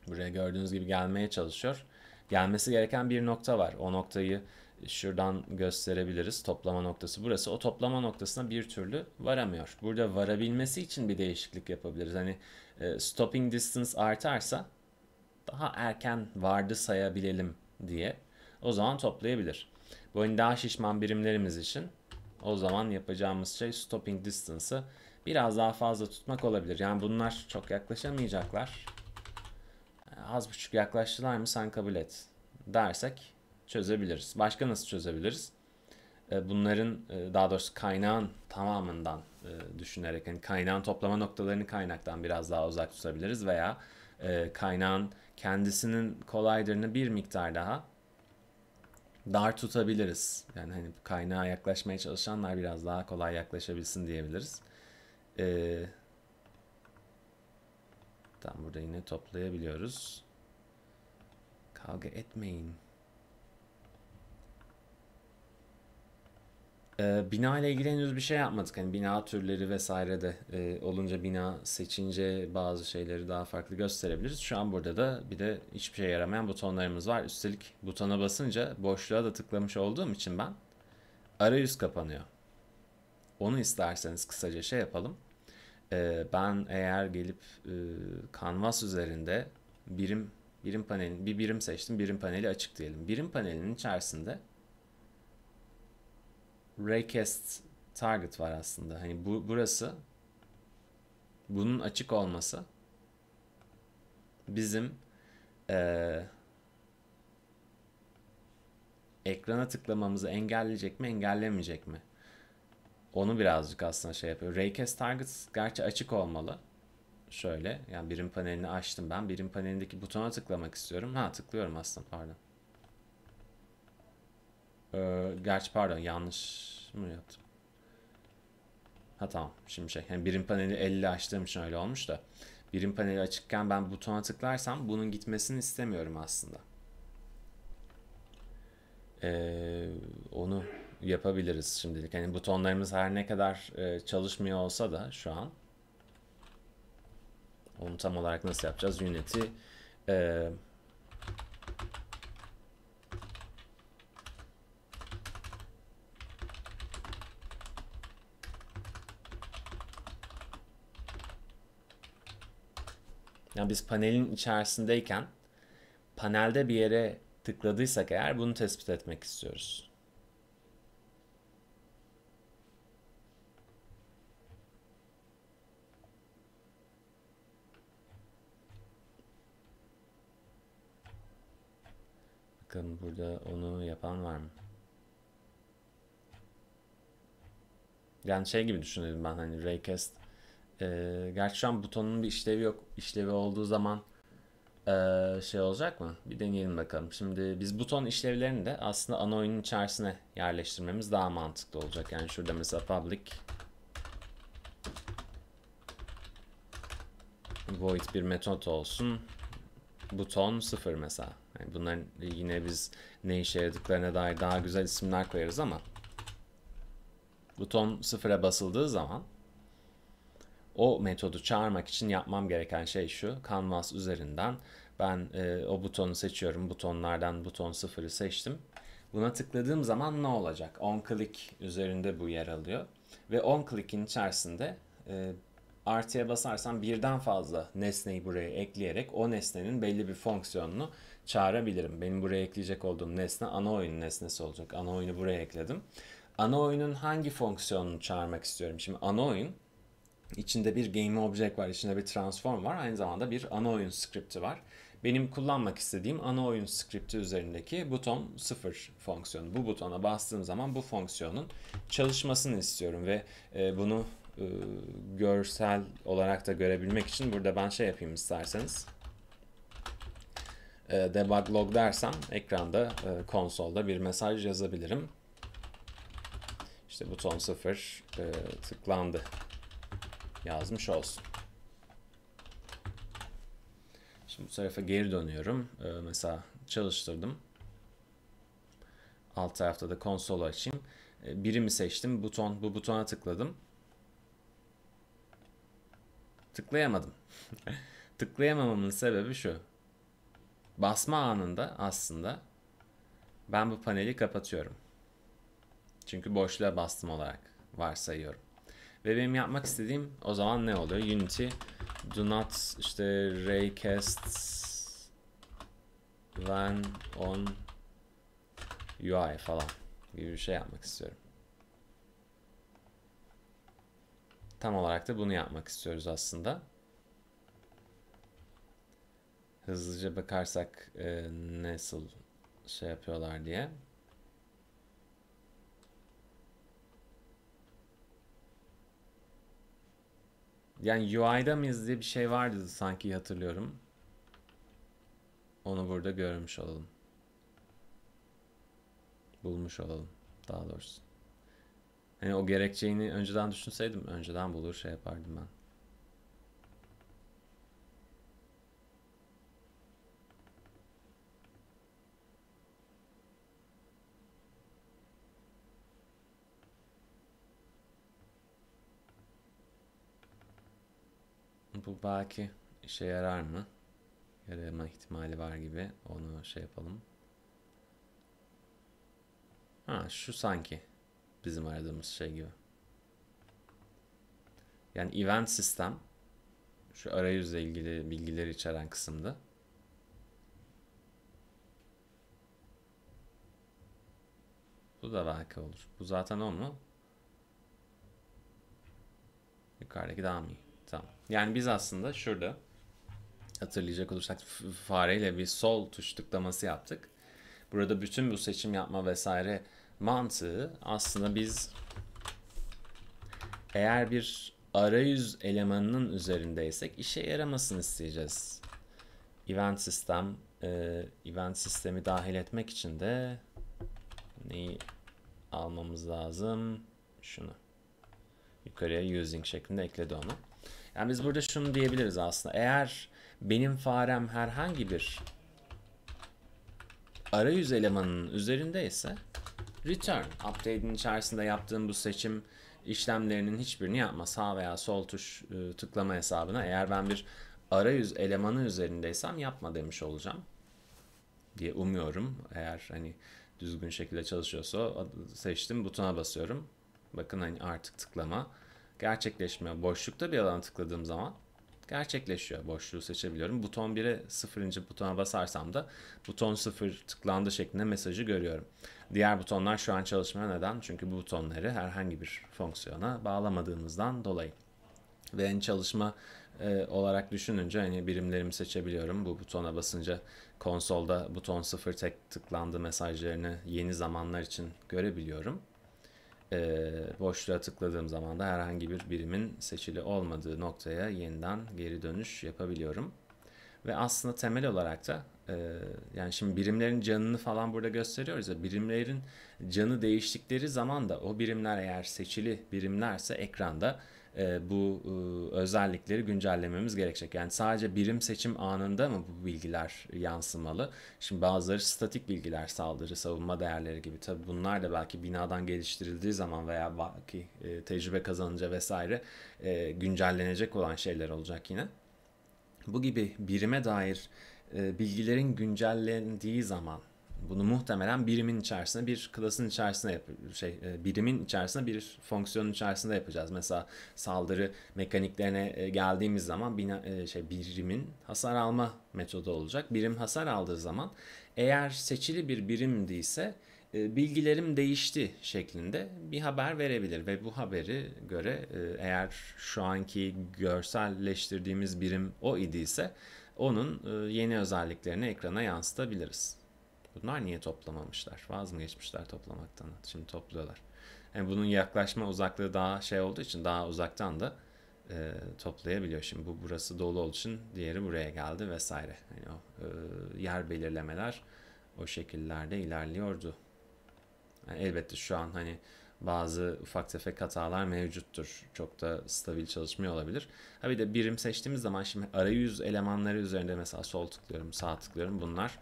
Buraya gördüğünüz gibi gelmeye çalışıyor. Gelmesi gereken bir nokta var. O noktayı şuradan gösterebiliriz. Toplama noktası burası. O toplama noktasına bir türlü varamıyor. Burada varabilmesi için bir değişiklik yapabiliriz. Hani e, stopping distance artarsa daha erken vardı sayabilelim diye. O zaman toplayabilir. Bu hani daha şişman birimlerimiz için o zaman yapacağımız şey stopping distance'ı biraz daha fazla tutmak olabilir. Yani bunlar çok yaklaşamayacaklar. E, az buçuk yaklaştılar mı sen kabul et dersek çözebiliriz. Başka nasıl çözebiliriz? E, bunların e, daha doğrusu kaynağın tamamından e, düşünerek yani kaynağın toplama noktalarını kaynaktan biraz daha uzak tutabiliriz veya kaynağın kendisinin kolaydırını bir miktar daha dar tutabiliriz. Yani hani kaynağa yaklaşmaya çalışanlar biraz daha kolay yaklaşabilsin diyebiliriz. Ee, tam burada yine toplayabiliyoruz. Kavga etmeyin. Ee, bina ile ilgili henüz bir şey yapmadık. Hani bina türleri vesaire de e, olunca bina seçince bazı şeyleri daha farklı gösterebiliriz. Şu an burada da bir de hiçbir şey yaramayan butonlarımız var. Üstelik butona basınca boşluğa da tıklamış olduğum için ben arayüz kapanıyor. Onu isterseniz kısaca şey yapalım. E, ben eğer gelip e, kanvas üzerinde birim birim panelin bir birim seçtim. Birim paneli açık diyelim. Birim panelinin içerisinde Raycast target var aslında. Hani bu burası bunun açık olması bizim ee, ekrana tıklamamızı engelleyecek mi engellemeyecek mi? Onu birazcık aslında şey yapıyor. Raycast target gerçi açık olmalı. Şöyle yani birim panelini açtım ben. Birim panelindeki butona tıklamak istiyorum. Ha tıklıyorum aslında pardon. Ee, gerçi pardon yanlış mı yaptım? Ha tamam şimdi şey yani birim paneli 50 açtığım için öyle olmuş da birim paneli açıkken ben butona tıklarsam bunun gitmesini istemiyorum aslında. Ee, onu yapabiliriz şimdilik. Yani butonlarımız her ne kadar e, çalışmıyor olsa da şu an onu tam olarak nasıl yapacağız? Unity e, Yani biz panelin içerisindeyken panelde bir yere tıkladıysak eğer bunu tespit etmek istiyoruz. Bakın burada onu yapan var mı? Yani şey gibi düşünüyorum ben hani Raycast ee, gerçi şu an butonun bir işlevi yok. İşlevi olduğu zaman ee, şey olacak mı? Bir deneyelim bakalım. Şimdi biz buton işlevlerini de aslında ana oyunun içerisine yerleştirmemiz daha mantıklı olacak. Yani şurada mesela public void bir metot olsun. Buton sıfır mesela. Yani bunların yine biz ne işe yaradıklarına dair daha güzel isimler koyarız ama buton sıfıra basıldığı zaman o metodu çağırmak için yapmam gereken şey şu. Canvas üzerinden ben e, o butonu seçiyorum. Butonlardan buton sıfırı seçtim. Buna tıkladığım zaman ne olacak? On click üzerinde bu yer alıyor. Ve on click'in içerisinde e, artıya basarsam birden fazla nesneyi buraya ekleyerek o nesnenin belli bir fonksiyonunu çağırabilirim. Benim buraya ekleyecek olduğum nesne ana oyun nesnesi olacak. Ana oyunu buraya ekledim. Ana oyunun hangi fonksiyonunu çağırmak istiyorum? Şimdi ana oyun İçinde bir game object var, içinde bir transform var, aynı zamanda bir ana oyun skripti var. Benim kullanmak istediğim ana oyun skripti üzerindeki buton 0 fonksiyonu. Bu butona bastığım zaman bu fonksiyonun çalışmasını istiyorum ve e, bunu e, görsel olarak da görebilmek için burada ben şey yapayım isterseniz. E, debug log dersem ekranda konsolda bir mesaj yazabilirim. İşte buton 0 tıklandı yazmış olsun. Şimdi bu tarafa geri dönüyorum. Ee, mesela çalıştırdım. Alt tarafta da konsolu açayım. Ee, birimi seçtim. Buton, bu butona tıkladım. Tıklayamadım. Tıklayamamamın sebebi şu. Basma anında aslında ben bu paneli kapatıyorum. Çünkü boşluğa bastım olarak varsayıyorum. Ve benim yapmak istediğim o zaman ne oluyor? Unity do not işte raycast when on UI falan gibi bir şey yapmak istiyorum. Tam olarak da bunu yapmak istiyoruz aslında. Hızlıca bakarsak e, nasıl şey yapıyorlar diye. Yani UI'da mıyız diye bir şey vardı sanki hatırlıyorum. Onu burada görmüş olalım. Bulmuş olalım daha doğrusu. Hani o gerekçeyi önceden düşünseydim önceden bulur şey yapardım ben. belki işe yarar mı? Yarama ihtimali var gibi. Onu şey yapalım. Ha şu sanki bizim aradığımız şey gibi. Yani event sistem şu arayüzle ilgili bilgileri içeren kısımda. Bu da belki olur. Bu zaten o mu? Yukarıdaki daha mı iyi? Tamam. Yani biz aslında şurada hatırlayacak olursak fareyle bir sol tuş tıklaması yaptık. Burada bütün bu seçim yapma vesaire mantığı aslında biz eğer bir arayüz elemanının üzerindeysek işe yaramasını isteyeceğiz. Event sistem e, event sistemi dahil etmek için de neyi almamız lazım? Şunu. Yukarıya using şeklinde ekledi onu. Yani biz burada şunu diyebiliriz aslında. Eğer benim farem herhangi bir arayüz elemanının üzerindeyse return update'in içerisinde yaptığım bu seçim işlemlerinin hiçbirini yapma. Sağ veya sol tuş e, tıklama hesabına eğer ben bir arayüz elemanı üzerindeysem yapma demiş olacağım diye umuyorum. Eğer hani düzgün şekilde çalışıyorsa seçtim butona basıyorum. Bakın hani artık tıklama Gerçekleşme Boşlukta bir alana tıkladığım zaman gerçekleşiyor. Boşluğu seçebiliyorum. Buton 1'e 0. butona basarsam da buton 0 tıklandı şeklinde mesajı görüyorum. Diğer butonlar şu an çalışmıyor. Neden? Çünkü bu butonları herhangi bir fonksiyona bağlamadığımızdan dolayı. Ve en çalışma e, olarak düşününce hani birimlerimi seçebiliyorum. Bu butona basınca konsolda buton 0 tek tıklandı mesajlarını yeni zamanlar için görebiliyorum e, boşluğa tıkladığım zaman da herhangi bir birimin seçili olmadığı noktaya yeniden geri dönüş yapabiliyorum. Ve aslında temel olarak da e, yani şimdi birimlerin canını falan burada gösteriyoruz ya birimlerin canı değiştikleri zaman da o birimler eğer seçili birimlerse ekranda e, bu e, özellikleri güncellememiz gerekecek. Yani sadece birim seçim anında mı bu bilgiler yansımalı? Şimdi bazıları statik bilgiler saldırı, savunma değerleri gibi. Tabii bunlar da belki binadan geliştirildiği zaman veya belki e, tecrübe kazanınca vesaire e, güncellenecek olan şeyler olacak yine. Bu gibi birime dair e, bilgilerin güncellendiği zaman bunu muhtemelen birimin içerisinde bir klasın içerisinde yap şey e, birimin içerisinde bir fonksiyonun içerisinde yapacağız. Mesela saldırı mekaniklerine e, geldiğimiz zaman bina, e, şey birimin hasar alma metodu olacak. Birim hasar aldığı zaman eğer seçili bir birimdiyse bilgilerim değişti şeklinde bir haber verebilir ve bu haberi göre eğer şu anki görselleştirdiğimiz birim o idiyse onun yeni özelliklerini ekrana yansıtabiliriz. Bunlar niye toplamamışlar? Vaz mı geçmişler toplamaktan? Şimdi topluyorlar. Yani bunun yaklaşma uzaklığı daha şey olduğu için daha uzaktan da e, toplayabiliyor. Şimdi bu burası dolu olduğu için diğeri buraya geldi vesaire. Yani o e, yer belirlemeler o şekillerde ilerliyordu. Yani elbette şu an hani bazı ufak tefek hatalar mevcuttur. Çok da stabil çalışmıyor olabilir. Ha bir de birim seçtiğimiz zaman şimdi arayüz elemanları üzerinde mesela sol tıklıyorum, sağ tıklıyorum. Bunlar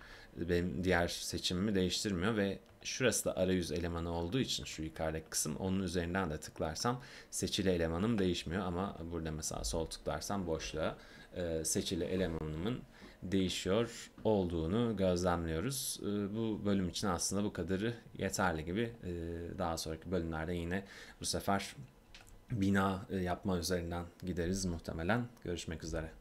benim diğer seçimimi değiştirmiyor ve şurası da arayüz elemanı olduğu için şu yukarıdaki kısım onun üzerinden de tıklarsam seçili elemanım değişmiyor ama burada mesela sol tıklarsam boşluğa e, seçili elemanımın değişiyor olduğunu gözlemliyoruz. E, bu bölüm için aslında bu kadarı yeterli gibi. E, daha sonraki bölümlerde yine bu sefer bina e, yapma üzerinden gideriz muhtemelen. Görüşmek üzere.